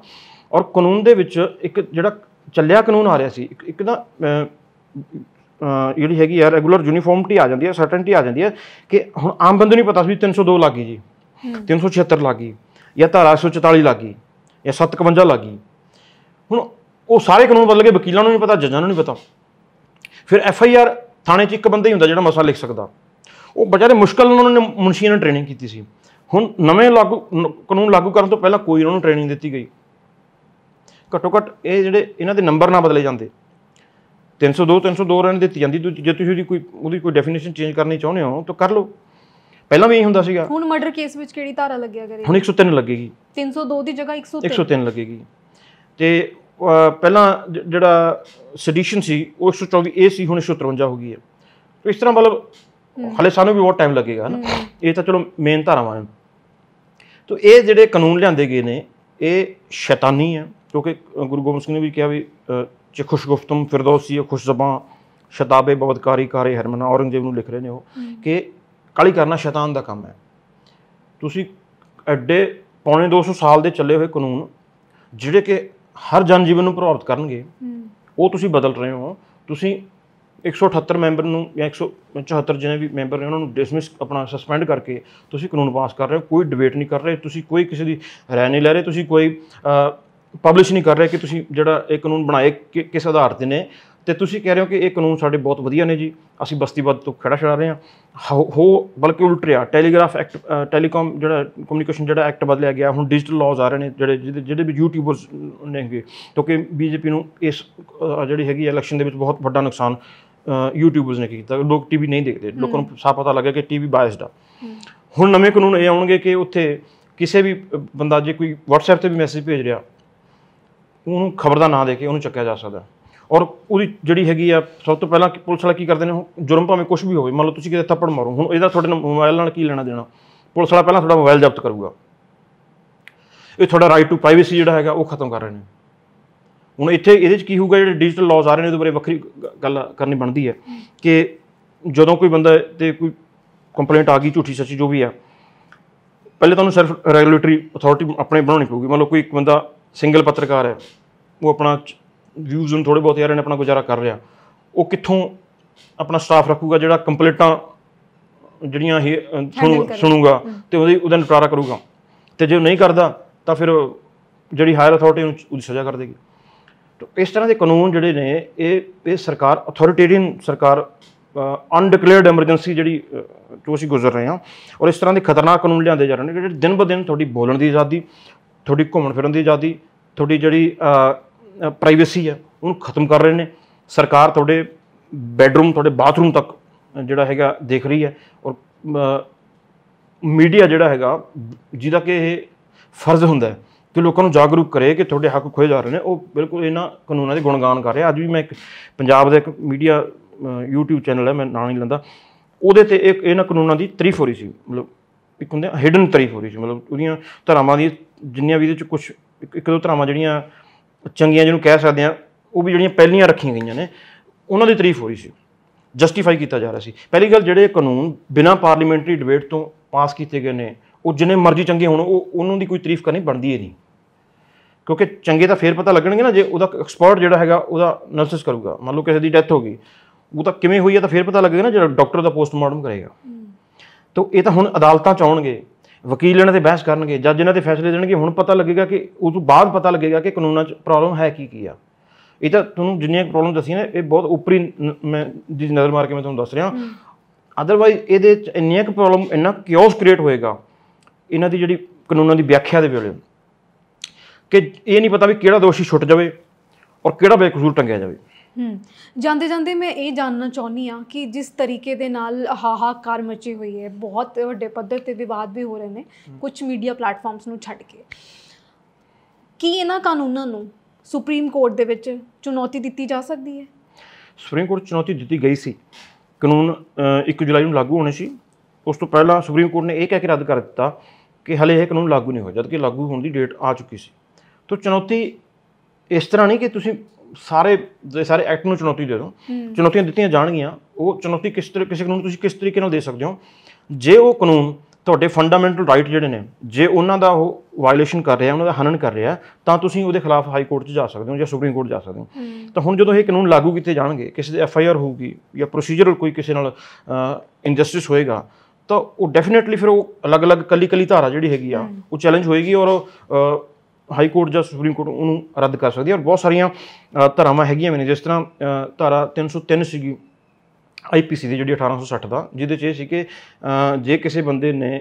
ਔਰ ਕਾਨੂੰਨ ਦੇ ਵਿੱਚ ਇੱਕ ਜਿਹੜਾ ਚੱਲਿਆ ਕਾਨੂੰਨ ਆ ਰਿਹਾ ਸੀ ਇੱਕ ਨਾ ਜਿਹੜੀ ਹੈਗੀ ਯਾਰ ਰੈਗੂਲਰ ਯੂਨੀਫਾਰਮਟੀ ਆ ਜਾਂਦੀ ਹੈ ਸਰਟਨਟੀ ਆ ਜਾਂਦੀ ਹੈ ਕਿ ਹੁਣ ਆਮ ਬੰਦੇ ਨੂੰ ਪਤਾ ਸੀ 302 ਲੱਗ ਗਈ ਜੀ 376 ਲੱਗ ਗਈ ਜਾਂ ਧਾਰਾ 144 ਲੱਗ ਗਈ ਜਾਂ 751 ਲੱਗ ਗਈ ਹੁਣ ਉਹ ਸਾਰੇ ਕਾਨੂੰਨ ਬਦਲ ਗਏ ਵਕੀਲਾਂ ਨੂੰ ਨਹੀਂ ਪਤਾ ਜੱਜਾਂ ਨੂੰ ਨਹੀਂ ਪਤਾ ਫਿਰ ਐਫ ਆਈ ਆਰ ਥਾਣੇ 'ਚ ਇੱਕ ਬੰਦਾ ਹੀ ਹੁੰਦਾ ਜਿਹੜਾ ਮਸਲਾ ਲਿਖ ਸਕਦਾ ਉਹ ਬਚਾਰੇ ਮੁਸ਼ਕਲ ਉਹਨਾਂ ਨੇ ਮੁਨਸ਼ੀਆਂ ਨੂੰ ਟ੍ਰੇਨਿੰਗ ਕੀਤੀ ਸੀ ਹੁਣ ਨਵੇਂ ਲਾਗੂ ਕਾਨੂੰਨ ਲਾਗੂ ਕਰਨ ਤੋਂ ਪਹਿਲਾਂ ਕੋਈ ਉਹਨਾਂ ਨੂੰ ਟ੍ਰੇਨਿੰਗ ਦਿੱਤੀ ਗਈ ਘੱਟੋ ਘੱਟ ਇਹ ਜਿਹੜੇ ਇਹਨਾਂ ਦੇ ਨੰਬਰ ਨਾ ਬਦਲੇ ਜਾਂਦੇ 302 302 ਰਹਿਣ ਦਿੱਤੀ ਜਾਂਦੀ ਜੇ ਤੁਸੀਂ ਉਹਦੀ ਕੋਈ ਉਹਦੀ ਕੋਈ ਡੈਫੀਨੇਸ਼ਨ ਚੇਂਜ ਕਰਨੀ ਚਾਹੁੰਦੇ ਹੋ ਤਾਂ ਕਰ ਲਓ ਪਹਿਲਾਂ ਵੀ ਇਹ ਹੁੰਦਾ ਸੀਗਾ ਹੁਣ ਮਰਡਰ ਕੇਸ ਵਿੱਚ ਕਿਹੜੀ ਧਾਰਾ ਲੱਗਿਆ ਕਰੇ ਹੁਣ 103 ਲੱਗੇਗੀ 302 ਦੀ ਜਗ੍ਹਾ 103 103 ਲੱਗੇਗੀ ਤੇ ਪਹਿਲਾਂ ਜਿਹੜਾ ਸੈਡੀਸ਼ਨ ਸੀ ਉਹ 124 ਏ ਸੀ ਹੁਣ 153 ਹੋ ਗਈ ਹੈ ਤੇ ਇਸ ਤਰ੍ਹਾਂ ਮਤਲਬ ਹਲੇ ਸਾਨੂੰ ਵੀ ਬਹੁਤ ਟਾਈਮ ਲੱਗੇਗਾ ਹਨਾ ਇਹ ਤਾਂ ਚਲੋ ਮੇਨ ਧਾਰਾਵਾਂ ਨੇ ਤੋਂ ਇਹ ਜਿਹੜੇ ਕਾਨੂੰਨ ਲਿਆਂਦੇ ਗਏ ਨੇ ਇਹ ਸ਼ੈਤਾਨੀ ਹੈ ਕਿਉਂਕਿ ਗੁਰੂ ਗੋਬਿੰਦ ਸਿੰਘ ਨੇ ਵੀ ਕਿਹਾ ਵੀ ਚ ਖੁਸ਼ਗੁਫਤਮ ਫਿਰਦੌਸੀ ਖੁਸ਼ਜ਼ਬਾਂ ਸ਼ਤਾਬੇ ਬਵਦਕਾਰੀ ਕਾਰੇ ਹਰਮਨਾ ਔਰੰਗਜ਼ੇਬ ਨੂੰ ਲਿਖ ਰਹੇ ਨੇ ਉਹ ਕਿ ਕਾਲੀ ਕਰਨਾ ਸ਼ੈਤਾਨ ਦਾ ਕੰਮ ਹੈ ਤੁਸੀਂ ਐਡੇ ਪੌਣੇ 200 ਸਾਲ ਦੇ ਚੱਲੇ ਹੋਏ ਕਾਨੂੰਨ ਜਿਹੜੇ ਕਿ ਹਰ ਜਨ ਜੀਵਨ ਨੂੰ ਪ੍ਰਭਾਵਿਤ ਕਰਨਗੇ ਉਹ ਤੁਸੀਂ ਬਦਲ ਰਹੇ ਹੋ ਤੁਸੀਂ 178 ਮੈਂਬਰ ਨੂੰ ਜਾਂ 174 ਜਿਹਨੇ ਵੀ ਮੈਂਬਰ ਨੇ ਉਹਨਾਂ ਨੂੰ ਡਿਸਮਿਸ ਆਪਣਾ ਸਸਪੈਂਡ ਕਰਕੇ ਤੁਸੀਂ ਕਾਨੂੰਨ ਪਾਸ ਕਰ ਰਹੇ ਹੋ ਕੋਈ ਡਿਬੇਟ ਨਹੀਂ ਕਰ ਰਹੇ ਤੁਸੀਂ ਕੋਈ ਕਿਸੇ ਦੀ ਰਾਇ ਨਹੀਂ ਲੈ ਰਹੇ ਤੁਸੀਂ ਕੋਈ ਪਬਲਿਸ਼ ਨਹੀਂ ਕਰ ਰਹੇ ਕਿ ਤੁਸੀਂ ਜਿਹੜਾ ਇਹ ਕਾਨੂੰਨ ਬਣਾਏ ਕਿਸ ਆਧਾਰ ਤੇ ਨੇ ਤੇ ਤੁਸੀਂ ਕਹਿ ਰਹੇ ਹੋ ਕਿ ਇਹ ਕਾਨੂੰਨ ਸਾਡੇ ਬਹੁਤ ਵਧੀਆ ਨੇ ਜੀ ਅਸੀਂ ਬਸਤੀਵਾਦ ਤੋਂ ਖੜਾ ਛੜਾ ਰਹੇ ਹਾਂ ਹੋ ਬਲਕਿ ਉਲਟ ਰਿਹਾ ਟੈਲੀਗ੍ਰਾਫ ਐਕਟ ਟੈਲੀਕਾਮ ਜਿਹੜਾ ਕਮਿਊਨੀਕੇਸ਼ਨ ਜਿਹੜਾ ਐਕਟ ਬਦਲਿਆ ਗਿਆ ਹੁਣ ਡਿਜੀਟਲ ਲਾਜ਼ ਆ ਰਹੇ ਨੇ ਜਿਹੜੇ ਜਿਹੜੇ ਵੀ ਯੂਟਿਊਬਰਸ ਨੇਗੇ ਕਿਉਂਕਿ ਬੀਜੇਪੀ ਨੂੰ ਇਸ ਜਿਹੜੀ ਹੈਗੀ ਇਲੈਕਸ਼ਨ ਦੇ ਵਿੱਚ ਬਹੁਤ ਵੱਡਾ ਨੁਕਸਾਨ ਯੂਟਿਊਬਰਸ ਨੇ ਕੀਤਾ ਲੋਕ ਟੀਵੀ ਨਹੀਂ ਦੇਖਦੇ ਲੋਕਾਂ ਨੂੰ ਸਾਫ ਪਤਾ ਲੱਗਿਆ ਕਿ ਟੀਵੀ ਬਾਇਸਡ ਆ ਹੁਣ ਨਵੇਂ ਕਾਨੂੰਨ ਇਹ ਆਉਣਗੇ ਕਿ ਉੱਥੇ ਕਿਸੇ ਵੀ ਬੰਦਾ ਜੇ ਕੋਈ WhatsApp ਤੇ ਵੀ ਮੈਸੇਜ ਭੇਜ ਰਿਹਾ ਉਹਨੂੰ ਖਬਰ ਦਾ ਨਾਂ ਦੇ ਕੇ ਉਹਨੂੰ ਚੱਕਿਆ ਜਾ ਸਕਦਾ ਔਰ ਉਹਦੀ ਜਿਹੜੀ ਹੈਗੀ ਆ ਸਭ ਤੋਂ ਪਹਿਲਾਂ ਪੁਲਿਸ ਵਾਲਾ ਕੀ ਕਰਦੇ ਨੇ ਜੁਰਮ ਭਾਵੇਂ ਕੁਝ ਵੀ ਹੋਵੇ ਮੰਨ ਲਓ ਤੁਸੀਂ ਕਿਤੇ ਥੱਪੜ ਮਾਰੋ ਹੁਣ ਇਹਦਾ ਤੁਹਾਡੇ ਮੋਬਾਈਲ ਨਾਲ ਕੀ ਲੈਣਾ ਦੇਣਾ ਪੁਲਿਸ ਵਾਲਾ ਪਹਿਲਾਂ ਤੁਹਾਡਾ ਮੋਬਾਈਲ ਜ਼ਬਤ ਕਰੂਗਾ ਇਹ ਤੁਹਾਡਾ ਰਾਈਟ ਟੂ ਪ੍ਰਾਈਵੇਸੀ ਜਿਹੜਾ ਹੈਗਾ ਉਹ ਖਤਮ ਕਰ ਰਹੇ ਨੇ ਹੁਣ ਇੱਥੇ ਇਹਦੇ ਵਿੱਚ ਕੀ ਹੋਊਗਾ ਜਿਹੜੇ ਡਿਜੀਟਲ ਲਾਜ਼ ਆ ਰਹੇ ਨੇ ਉਹਦੇ ਬਾਰੇ ਵੱਖਰੀ ਗੱਲ ਕਰਨੀ ਬਣਦੀ ਹੈ ਕਿ ਜਦੋਂ ਕੋਈ ਬੰਦਾ ਤੇ ਕੋਈ ਕੰਪਲੇਂਟ ਆ ਗਈ ਝੂਠੀ ਸੱਚੀ ਜੋ ਵੀ ਆ ਪਹਿਲੇ ਤੁਹਾਨੂੰ ਸਿਰਫ ਰੈਗੂਲੇਟਰੀ ਅਥਾਰਟੀ ਆਪਣੇ ਬਣਾਉਣੀ ਪਊਗੀ ਮੰਨ ਲਓ ਕੋਈ ਇੱਕ ਬੰਦਾ ਸਿੰਗਲ ਪੱਤਰਕਾਰ ਹੈ ਉਹ ਆਪਣਾ ਵਿਊਜ਼ ਨੂੰ ਥੋੜੇ ਬਹੁਤ ਯਾਰ ਇਹਨੇ ਆਪਣਾ ਗੁਜ਼ਾਰਾ ਕਰ ਰਿਹਾ ਉਹ ਕਿੱਥੋਂ ਆਪਣਾ ਸਟਾਫ ਰੱਖੂਗਾ ਜਿਹੜਾ ਕੰਪਲੀਟਾਂ ਜਿਹੜੀਆਂ ਇਹ ਸੁਣੂਗਾ ਤੇ ਉਹਦੇ ਉਹਦਾ ਨਿਪਟਾਰਾ ਕਰੂਗਾ ਤੇ ਜੇ ਉਹ ਨਹੀਂ ਕਰਦਾ ਤਾਂ ਫਿਰ ਜਿਹੜੀ ਹਾਇਰ ਅਥਾਰਟੀ ਨੂੰ ਉਹਦੀ ਸਜ਼ਾ ਕਰ ਦੇਗੀ ਤਾਂ ਇਸ ਤਰ੍ਹਾਂ ਦੇ ਕਾਨੂੰਨ ਜਿਹੜੇ ਨੇ ਇਹ ਇਹ ਸਰਕਾਰ ਅਥਾਰਟੀਟੇਰੀਅਨ ਸਰਕਾਰ ਅਨਡਿਕਲੇਅਰਡ ਐਮਰਜੈਂਸੀ ਜਿਹੜੀ ਤੋਂ ਅਸੀਂ ਗੁਜ਼ਰ ਰਹੇ ਹਾਂ ਔਰ ਇਸ ਤਰ੍ਹਾਂ ਦੇ ਖਤਰਨਾਕ ਕਾਨੂੰਨ ਲਿਆਂਦੇ ਜਾ ਰਹੇ ਨੇ ਜਿਹੜੇ ਦਿਨ ਬ ਦਿਨ ਤੁਹਾਡੀ ਬੋਲਣ ਦੀ ਆਜ਼ਾਦੀ ਤੁਹਾਡੀ ਘੁੰਮਣ ਫਿਰਨ ਦੀ ਆਜ਼ਾਦੀ ਤੁਹਾਡੀ ਜਿਹੜੀ ਪ੍ਰਾਈਵੇਸੀ ਆ ਉਹਨੂੰ ਖਤਮ ਕਰ ਰਹੇ ਨੇ ਸਰਕਾਰ ਤੁਹਾਡੇ ਬੈਡਰੂਮ ਤੁਹਾਡੇ ਬਾਥਰੂਮ ਤੱਕ ਜਿਹੜਾ ਹੈਗਾ ਦੇਖ ਰਹੀ ਹੈ ਔਰ ਮੀਡੀਆ ਜਿਹੜਾ ਹੈਗਾ ਜਿਹਦਾ ਕਿ ਇਹ ਫਰਜ਼ ਹੁੰਦਾ ਹੈ ਕਿ ਲੋਕਾਂ ਨੂੰ ਜਾਗਰੂਕ ਕਰੇ ਕਿ ਤੁਹਾਡੇ ਹੱਕ ਖੋਏ ਜਾ ਰਹੇ ਨੇ ਉਹ ਬਿਲਕੁਲ ਇਹਨਾਂ ਕਾਨੂੰਨਾਂ ਦੇ ਗੁਣਗਾਨ ਕਰ ਰਿਹਾ ਅੱਜ ਵੀ ਮੈਂ ਇੱਕ ਪੰਜਾਬ ਦਾ ਇੱਕ ਮੀਡੀਆ YouTube ਚੈਨਲ ਹੈ ਮੈਂ ਨਾਂ ਨਹੀਂ ਲੈਂਦਾ ਉਹਦੇ ਤੇ ਇੱਕ ਇਹਨਾਂ ਕਾਨੂੰਨਾਂ ਦੀ ਤਰੀਫ ਹੋ ਰਹੀ ਸੀ ਮਤਲਬ ਇੱਕ ਹੁੰਦੇ ਹਿਡਨ ਤਰੀਫ ਹੋ ਰਹੀ ਸੀ ਮਤਲਬ ਉਹਦੀਆਂ ਧਰਾਵਾਂ ਦੀ ਜਿੰਨੀਆਂ ਵੀ ਇਹਦੇ ਚ ਕੁਝ ਇੱਕ ਦੋ ਧਰਾਵਾਂ ਜਿਹੜੀਆਂ ਚੰਗੀਆਂ ਜਿਹਨੂੰ ਕਹਿ ਸਕਦੇ ਆ ਉਹ ਵੀ ਜਿਹੜੀਆਂ ਪਹਿਲੀਆਂ ਰੱਖੀਆਂ ਗਈਆਂ ਨੇ ਉਹਨਾਂ ਦੀ ਤਾਰੀਫ ਹੋ ਰਹੀ ਸੀ ਜਸਟੀਫਾਈ ਕੀਤਾ ਜਾ ਰਿਹਾ ਸੀ ਪਹਿਲੀ ਗੱਲ ਜਿਹੜੇ ਕਾਨੂੰਨ ਬਿਨਾ ਪਾਰਲੀਮੈਂਟਰੀ ਡਿਬੇਟ ਤੋਂ ਪਾਸ ਕੀਤੇ ਗਏ ਨੇ ਉਹ ਜਿੰਨੇ ਮਰਜ਼ੀ ਚੰਗੇ ਹੋਣ ਉਹ ਉਹਨਾਂ ਦੀ ਕੋਈ ਤਾਰੀਫ ਕਰਨੀ ਬਣਦੀ ਹੀ ਨਹੀਂ ਕਿਉਂਕਿ ਚੰਗੇ ਤਾਂ ਫੇਰ ਪਤਾ ਲੱਗਣਗੇ ਨਾ ਜੇ ਉਹਦਾ ਐਕਸਪਰਟ ਜਿਹੜਾ ਹੈਗਾ ਉਹਦਾ ਨਰਸਿਸ ਕਰੂਗਾ ਮੰਨ ਲਓ ਕਿਸੇ ਦੀ ਡੈਥ ਹੋ ਗਈ ਉਹ ਤਾਂ ਕਿਵੇਂ ਹੋਈ ਹੈ ਤਾਂ ਫੇਰ ਪਤਾ ਲੱਗੇਗਾ ਨਾ ਜਿਹੜਾ ਡਾਕਟਰ ਦਾ ਪੋਸਟਮਾਰਟਮ ਕਰੇਗਾ ਤਾਂ ਇਹ ਤਾਂ ਹੁਣ ਅਦਾਲਤਾਂ ਚ ਆਉਣਗੇ ਵਕੀਲ ਇਹਨਾਂ ਤੇ ਬਹਿਸ ਕਰਨਗੇ ਜੱਜ ਇਹਨਾਂ ਤੇ ਫੈਸਲੇ ਦੇਣਗੇ ਹੁਣ ਪਤਾ ਲੱਗੇਗਾ ਕਿ ਉਸ ਤੋਂ ਬਾਅਦ ਪਤਾ ਲੱਗੇਗਾ ਕਿ ਕਾਨੂੰਨਾਂ 'ਚ ਪ੍ਰੋਬਲਮ ਹੈ ਕੀ ਕੀ ਆ ਇਹ ਤਾਂ ਤੁਹਾਨੂੰ ਜਿੰਨੀਆਂ ਪ੍ਰੋਬਲਮ ਦੱਸੀਆਂ ਨੇ ਇਹ ਬਹੁਤ ਉਪਰੀ ਮੈਂ ਜਿਸ ਨਜ਼ਰ ਮਾਰ ਕੇ ਮੈਂ ਤੁਹਾਨੂੰ ਦੱਸ ਰਿਹਾ ਅਦਰਵਾਈਜ਼ ਇਹਦੇ 'ਚ ਇੰਨੀਆਂ ਕੁ ਪ੍ਰੋਬਲਮ ਇੰਨਾ ਕਿਓਸ ਕ੍ਰੀਏਟ ਹੋਏਗਾ ਇਹਨਾਂ ਦੀ ਜਿਹੜੀ ਕਾਨੂੰਨਾਂ ਦੀ ਵਿਆਖਿਆ ਦੇ ਵੇਲੇ ਕਿ ਇਹ ਨਹੀਂ ਪਤਾ ਵੀ ਕਿਹੜਾ ਦੋਸ਼ੀ ਛੁੱਟ ਜਾਵੇ ਔਰ ਕਿਹੜਾ ਬੇਕਸੂਰ ਟੰਗਿਆ ਜਾਵੇ ਹੂੰ ਜਾਂਦੇ ਜਾਂਦੇ ਮੈਂ ਇਹ ਜਾਨਣਾ ਚਾਹੁੰਦੀ ਆ ਕਿ ਜਿਸ ਤਰੀਕੇ ਦੇ ਨਾਲ ਹਾਹਾਕਾਰ ਮਚੀ ਹੋਈ ਹੈ ਬਹੁਤ ਵੱਡੇ ਪੱਧਰ ਤੇ ਵਿਵਾਦ ਵੀ ਹੋ ਰਹੇ ਨੇ ਕੁਝ ਮੀਡੀਆ ਪਲੇਟਫਾਰਮਸ ਨੂੰ ਛੱਡ ਕੇ ਕੀ ਇਹਨਾਂ ਕਾਨੂੰਨਾਂ ਨੂੰ ਸੁਪਰੀਮ ਕੋਰਟ ਦੇ ਵਿੱਚ ਚੁਣੌਤੀ ਦਿੱਤੀ ਜਾ ਸਕਦੀ ਹੈ ਸੁਪਰੀਮ ਕੋਰਟ ਚੁਣੌਤੀ ਦਿੱਤੀ ਗਈ ਸੀ ਕਾਨੂੰਨ 1 ਜੁਲਾਈ ਨੂੰ ਲਾਗੂ ਹੋਣੇ ਸੀ ਉਸ ਤੋਂ ਪਹਿਲਾਂ ਸੁਪਰੀਮ ਕੋਰਟ ਨੇ ਇਹ ਕਹਿ ਕੇ ਰੱਦ ਕਰ ਦਿੱਤਾ ਕਿ ਹਲੇ ਇਹ ਕਾਨੂੰਨ ਲਾਗੂ ਨਹੀਂ ਹੋਇਆ ਜਦਕਿ ਲਾਗੂ ਹੋਣ ਦੀ ਡੇਟ ਆ ਚੁੱਕੀ ਸੀ ਤੋਂ ਚੁਣੌਤੀ ਇਸ ਤਰ੍ਹਾਂ ਨਹੀਂ ਕਿ ਤੁਸੀਂ ਸਾਰੇ ਦੇ ਸਾਰੇ ਐਕਟ ਨੂੰ ਚੁਣੌਤੀ ਦੇ ਦੋ ਚੁਣੌਤੀਆਂ ਦਿੱਤੀਆਂ ਜਾਣਗੀਆਂ ਉਹ ਚੁਣੌਤੀ ਕਿਸ ਤਰ੍ਹਾਂ ਕਿਸੇ ਕਾਨੂੰਨ ਤੁਸੀਂ ਕਿਸ ਤਰੀਕੇ ਨਾਲ ਦੇ ਸਕਦੇ ਹੋ ਜੇ ਉਹ ਕਾਨੂੰਨ ਤੁਹਾਡੇ ਫੰਡਾਮੈਂਟਲ ਰਾਈਟ ਜਿਹੜੇ ਨੇ ਜੇ ਉਹਨਾਂ ਦਾ ਉਹ ਵਾਇਲੇਸ਼ਨ ਕਰ ਰਿਹਾ ਉਹਨਾਂ ਦਾ ਹਨਨ ਕਰ ਰਿਹਾ ਤਾਂ ਤੁਸੀਂ ਉਹਦੇ ਖਿਲਾਫ ਹਾਈ ਕੋਰਟ 'ਚ ਜਾ ਸਕਦੇ ਹੋ ਜਾਂ ਸੁਪਰੀਮ ਕੋਰਟ ਜਾ ਸਕਦੇ ਹੋ ਤਾਂ ਹੁਣ ਜਦੋਂ ਇਹ ਕਾਨੂੰਨ ਲਾਗੂ ਕੀਤੇ ਜਾਣਗੇ ਕਿਸੇ ਦੇ ਐਫ ਆਈ ਆਰ ਹੋਊਗੀ ਜਾਂ ਪ੍ਰੋਸੀਜਰਲ ਕੋਈ ਕਿਸੇ ਨਾਲ ਇਨਜਸਟਿਸ ਹੋਏਗਾ ਤਾਂ ਉਹ ਡੈਫੀਨਿਟਲੀ ਫਿਰ ਉਹ ਅਲੱਗ-ਅਲੱਗ ਕੱਲੀ-ਕੱਲੀ ਧਾਰਾ ਜਿਹੜੀ ਹੈਗੀ ਆ ਉਹ ਚੈਲੰਜ ਹੋਏਗੀ ਔਰ ਹਾਈ ਕੋਰਟ ਜਾਂ ਸੁਪਰੀਮ ਕੋਰਟ ਉਹਨੂੰ ਰੱਦ ਕਰ ਸਕਦੀ ਹੈ ਔਰ ਬਹੁਤ ਸਾਰੀਆਂ ਧਾਰਾਵਾਂ ਹੈਗੀਆਂ ਨੇ ਜਿਸ ਤਰ੍ਹਾਂ ਧਾਰਾ 303 ਸੀਗੀ ਆਈਪੀਸੀ ਦੀ ਜਿਹੜੀ 1860 ਦਾ ਜਿਹਦੇ 'ਚ ਇਹ ਸੀ ਕਿ ਜੇ ਕਿਸੇ ਬੰਦੇ ਨੇ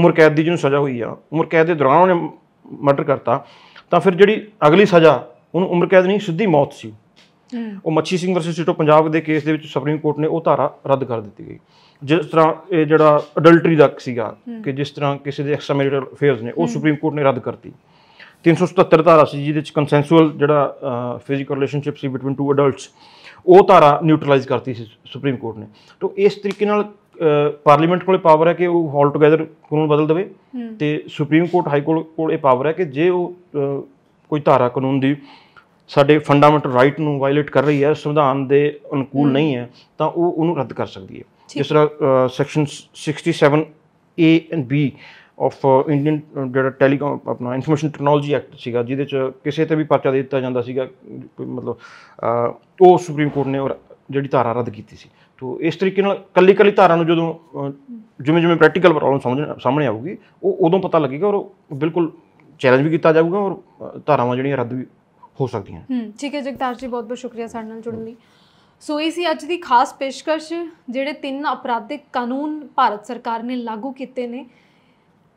ਉਮਰ ਕੈਦ ਦੀ ਜਿਹਨੂੰ ਸਜ਼ਾ ਹੋਈ ਆ ਉਮਰ ਕੈਦ ਦੇ ਦੌਰਾਨ ਉਹਨੇ ਮਰਡਰ ਕਰਤਾ ਤਾਂ ਫਿਰ ਜਿਹੜੀ ਅਗਲੀ ਸਜ਼ਾ ਉਹਨੂੰ ਉਮਰ ਕੈਦ ਨਹੀਂ ਸਿੱਧੀ ਮੌਤ ਸੀ ਉਹ ਮੱਛੀ ਸਿੰਘ ਵਰਸਸ ਸਿਟੋ ਪੰਜਾਬ ਦੇ ਕੇਸ ਦੇ ਵਿੱਚ ਸੁਪਰੀਮ ਕੋਰਟ ਨੇ ਉਹ ਧਾਰਾ ਰੱਦ ਕਰ ਦਿੱਤੀ ਗਈ ਜਿਸ ਤਰ੍ਹਾਂ ਇਹ ਜਿਹੜਾ ਅਡਲਟਰੀ ਦਾ ਸੀਗਾ ਕਿ ਜਿਸ ਤਰ੍ਹਾਂ ਕਿਸੇ ਦੇ ਐਕਸਟਰਾ ਮੈਰਿਟਲ ਅਫੇਅਰਸ ਨੇ ਉਹ ਸੁਪਰੀਮ ਕੋਰਟ ਨੇ ਰੱਦ ਕਰਤੀ 377 ਧਾਰਾ ਸੀ ਜਿਹਦੇ ਵਿੱਚ ਕੰਸੈਂਸੂਅਲ ਜਿਹੜਾ ਫਿਜ਼ੀਕਲ ਰਿਲੇਸ਼ਨਸ਼ਿਪ ਸੀ ਬੀਟਵੀਨ ਟੂ ਅਡਲਟਸ ਉਹ ਧਾਰਾ ਨਿਊਟਰਲਾਈਜ਼ ਕਰਤੀ ਸੀ ਸੁਪਰੀਮ ਕੋਰਟ ਨੇ ਤੋਂ ਇਸ ਤਰੀਕੇ ਨਾਲ ਪਾਰਲੀਮੈਂਟ ਕੋਲੇ ਪਾਵਰ ਹੈ ਕਿ ਉਹ ਹਾਲ ਟੁਗੇਦਰ ਕਾਨੂੰਨ ਬਦਲ ਦੇਵੇ ਤੇ ਸੁਪਰੀਮ ਕੋਰਟ ਹਾਈ ਕੋਰਟ ਕੋਲ ਇਹ ਪਾਵਰ ਹੈ ਕਿ ਜੇ ਉਹ ਕੋਈ ਧਾਰਾ ਕਾਨੂੰਨ ਦੀ ਸਾਡੇ ਫੰਡਾਮੈਂਟਲ ਰਾਈਟ ਨੂੰ ਵਾਇਲੇਟ ਕਰ ਰਹੀ ਹੈ ਸੰਵਿਧਾਨ ਦੇ ਅਨੁਕੂਲ ਨਹੀਂ ਹੈ ਤਾਂ ਉਹ ਉਹਨੂੰ ਰੱਦ ਕਰ ਸਕਦੀ ਹੈ ਜਿਸ ਤਰ੍ਹਾਂ section 67 A and B of Indian uh, uh, ਜਿਹੜਾ ਟੈਲੀਕਾਮ ਆਪਣਾ ਇਨਫੋਰਮੇਸ਼ਨ ਟੈਕਨੋਲੋਜੀ ਐਕਟ ਸੀਗਾ ਜਿਹਦੇ ਚ ਕਿਸੇ ਤੇ ਵੀ ਪਰਚਾ ਦੇ ਦਿੱਤਾ ਜਾਂਦਾ ਸੀਗਾ ਮਤਲਬ ਉਹ ਸੁਪਰੀਮ ਕੋਰਟ ਨੇ ਔਰ ਜਿਹੜੀ ਧਾਰਾ ਰੱਦ ਕੀਤੀ ਸੀ ਤੋਂ ਇਸ ਤਰੀਕੇ ਨਾਲ ਕੱਲੀ ਕੱਲੀ ਧਾਰਾ ਨੂੰ ਜਦੋਂ ਜਿਵੇਂ ਜਿਵੇਂ ਪ੍ਰੈਕਟੀਕਲ ਪ੍ਰੋਬਲਮ ਸਾਹਮਣੇ ਆਊਗੀ ਉਹ ਉਦੋਂ ਪਤਾ ਲੱਗੇਗਾ ਔਰ ਬਿਲਕੁਲ ਚੈਲੰਜ ਵੀ ਕੀਤਾ ਜਾਊਗਾ ਔਰ ਧਾਰਾਵਾਂ ਜਿਹੜੀਆਂ ਰੱਦ ਵੀ ਹੋ ਸਕਦੀਆਂ ਹੂੰ ਠੀਕ ਹੈ ਜਗਤਾਰ ਜੀ ਬਹੁਤ ਬਹੁਤ ਸ਼ੁਕਰੀਆ ਸਾਡੇ ਨਾਲ ਜੁੜਨ ਲਈ ਸੋ ਇਹ ਸੀ ਅੱਜ ਦੀ ਖਾਸ ਪੇਸ਼ਕਸ਼ ਜਿਹੜੇ ਤਿੰਨ ਅਪਰਾਧਿਕ ਕਾਨੂੰਨ ਭਾਰਤ ਸਰਕਾਰ ਨੇ ਲਾਗੂ ਕੀਤੇ ਨੇ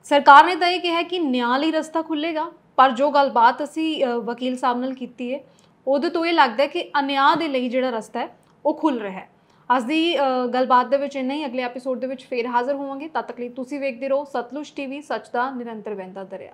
ਸਰਕਾਰ ਨੇ ਤਾਂ ਇਹ ਕਿਹਾ ਕਿ ਨਿਆਂ ਲਈ ਰਸਤਾ ਖੁੱਲੇਗਾ ਪਰ ਜੋ ਗੱਲਬਾਤ ਅਸੀਂ ਵਕੀਲ ਸਾਹਿਬ ਨਾਲ ਕੀਤੀ ਹੈ ਉਹਦੇ ਤੋਂ ਇਹ ਲੱਗਦਾ ਕਿ ਅਨਿਆਂ ਦੇ ਲਈ ਜਿਹੜਾ ਰਸਤਾ ਹੈ ਉਹ ਖੁੱਲ ਰਿਹਾ ਹੈ ਅੱਜ ਦੀ ਗੱਲਬਾਤ ਦੇ ਵਿੱਚ ਇੰਨਾ ਹੀ ਅਗਲੇ ਐਪੀਸੋਡ ਦੇ ਵਿੱਚ ਫੇਰ ਹਾਜ਼ਰ ਹੋਵਾਂਗੇ ਤਦ ਤੱਕ ਲਈ ਤੁਸੀਂ ਵੇਖਦੇ ਰਹੋ ਸਤਲੁਜ ਟੀਵੀ ਸੱਚ ਦਾ ਨਿਰੰਤਰ ਵੈਂਦਾ ਦਰਿਆ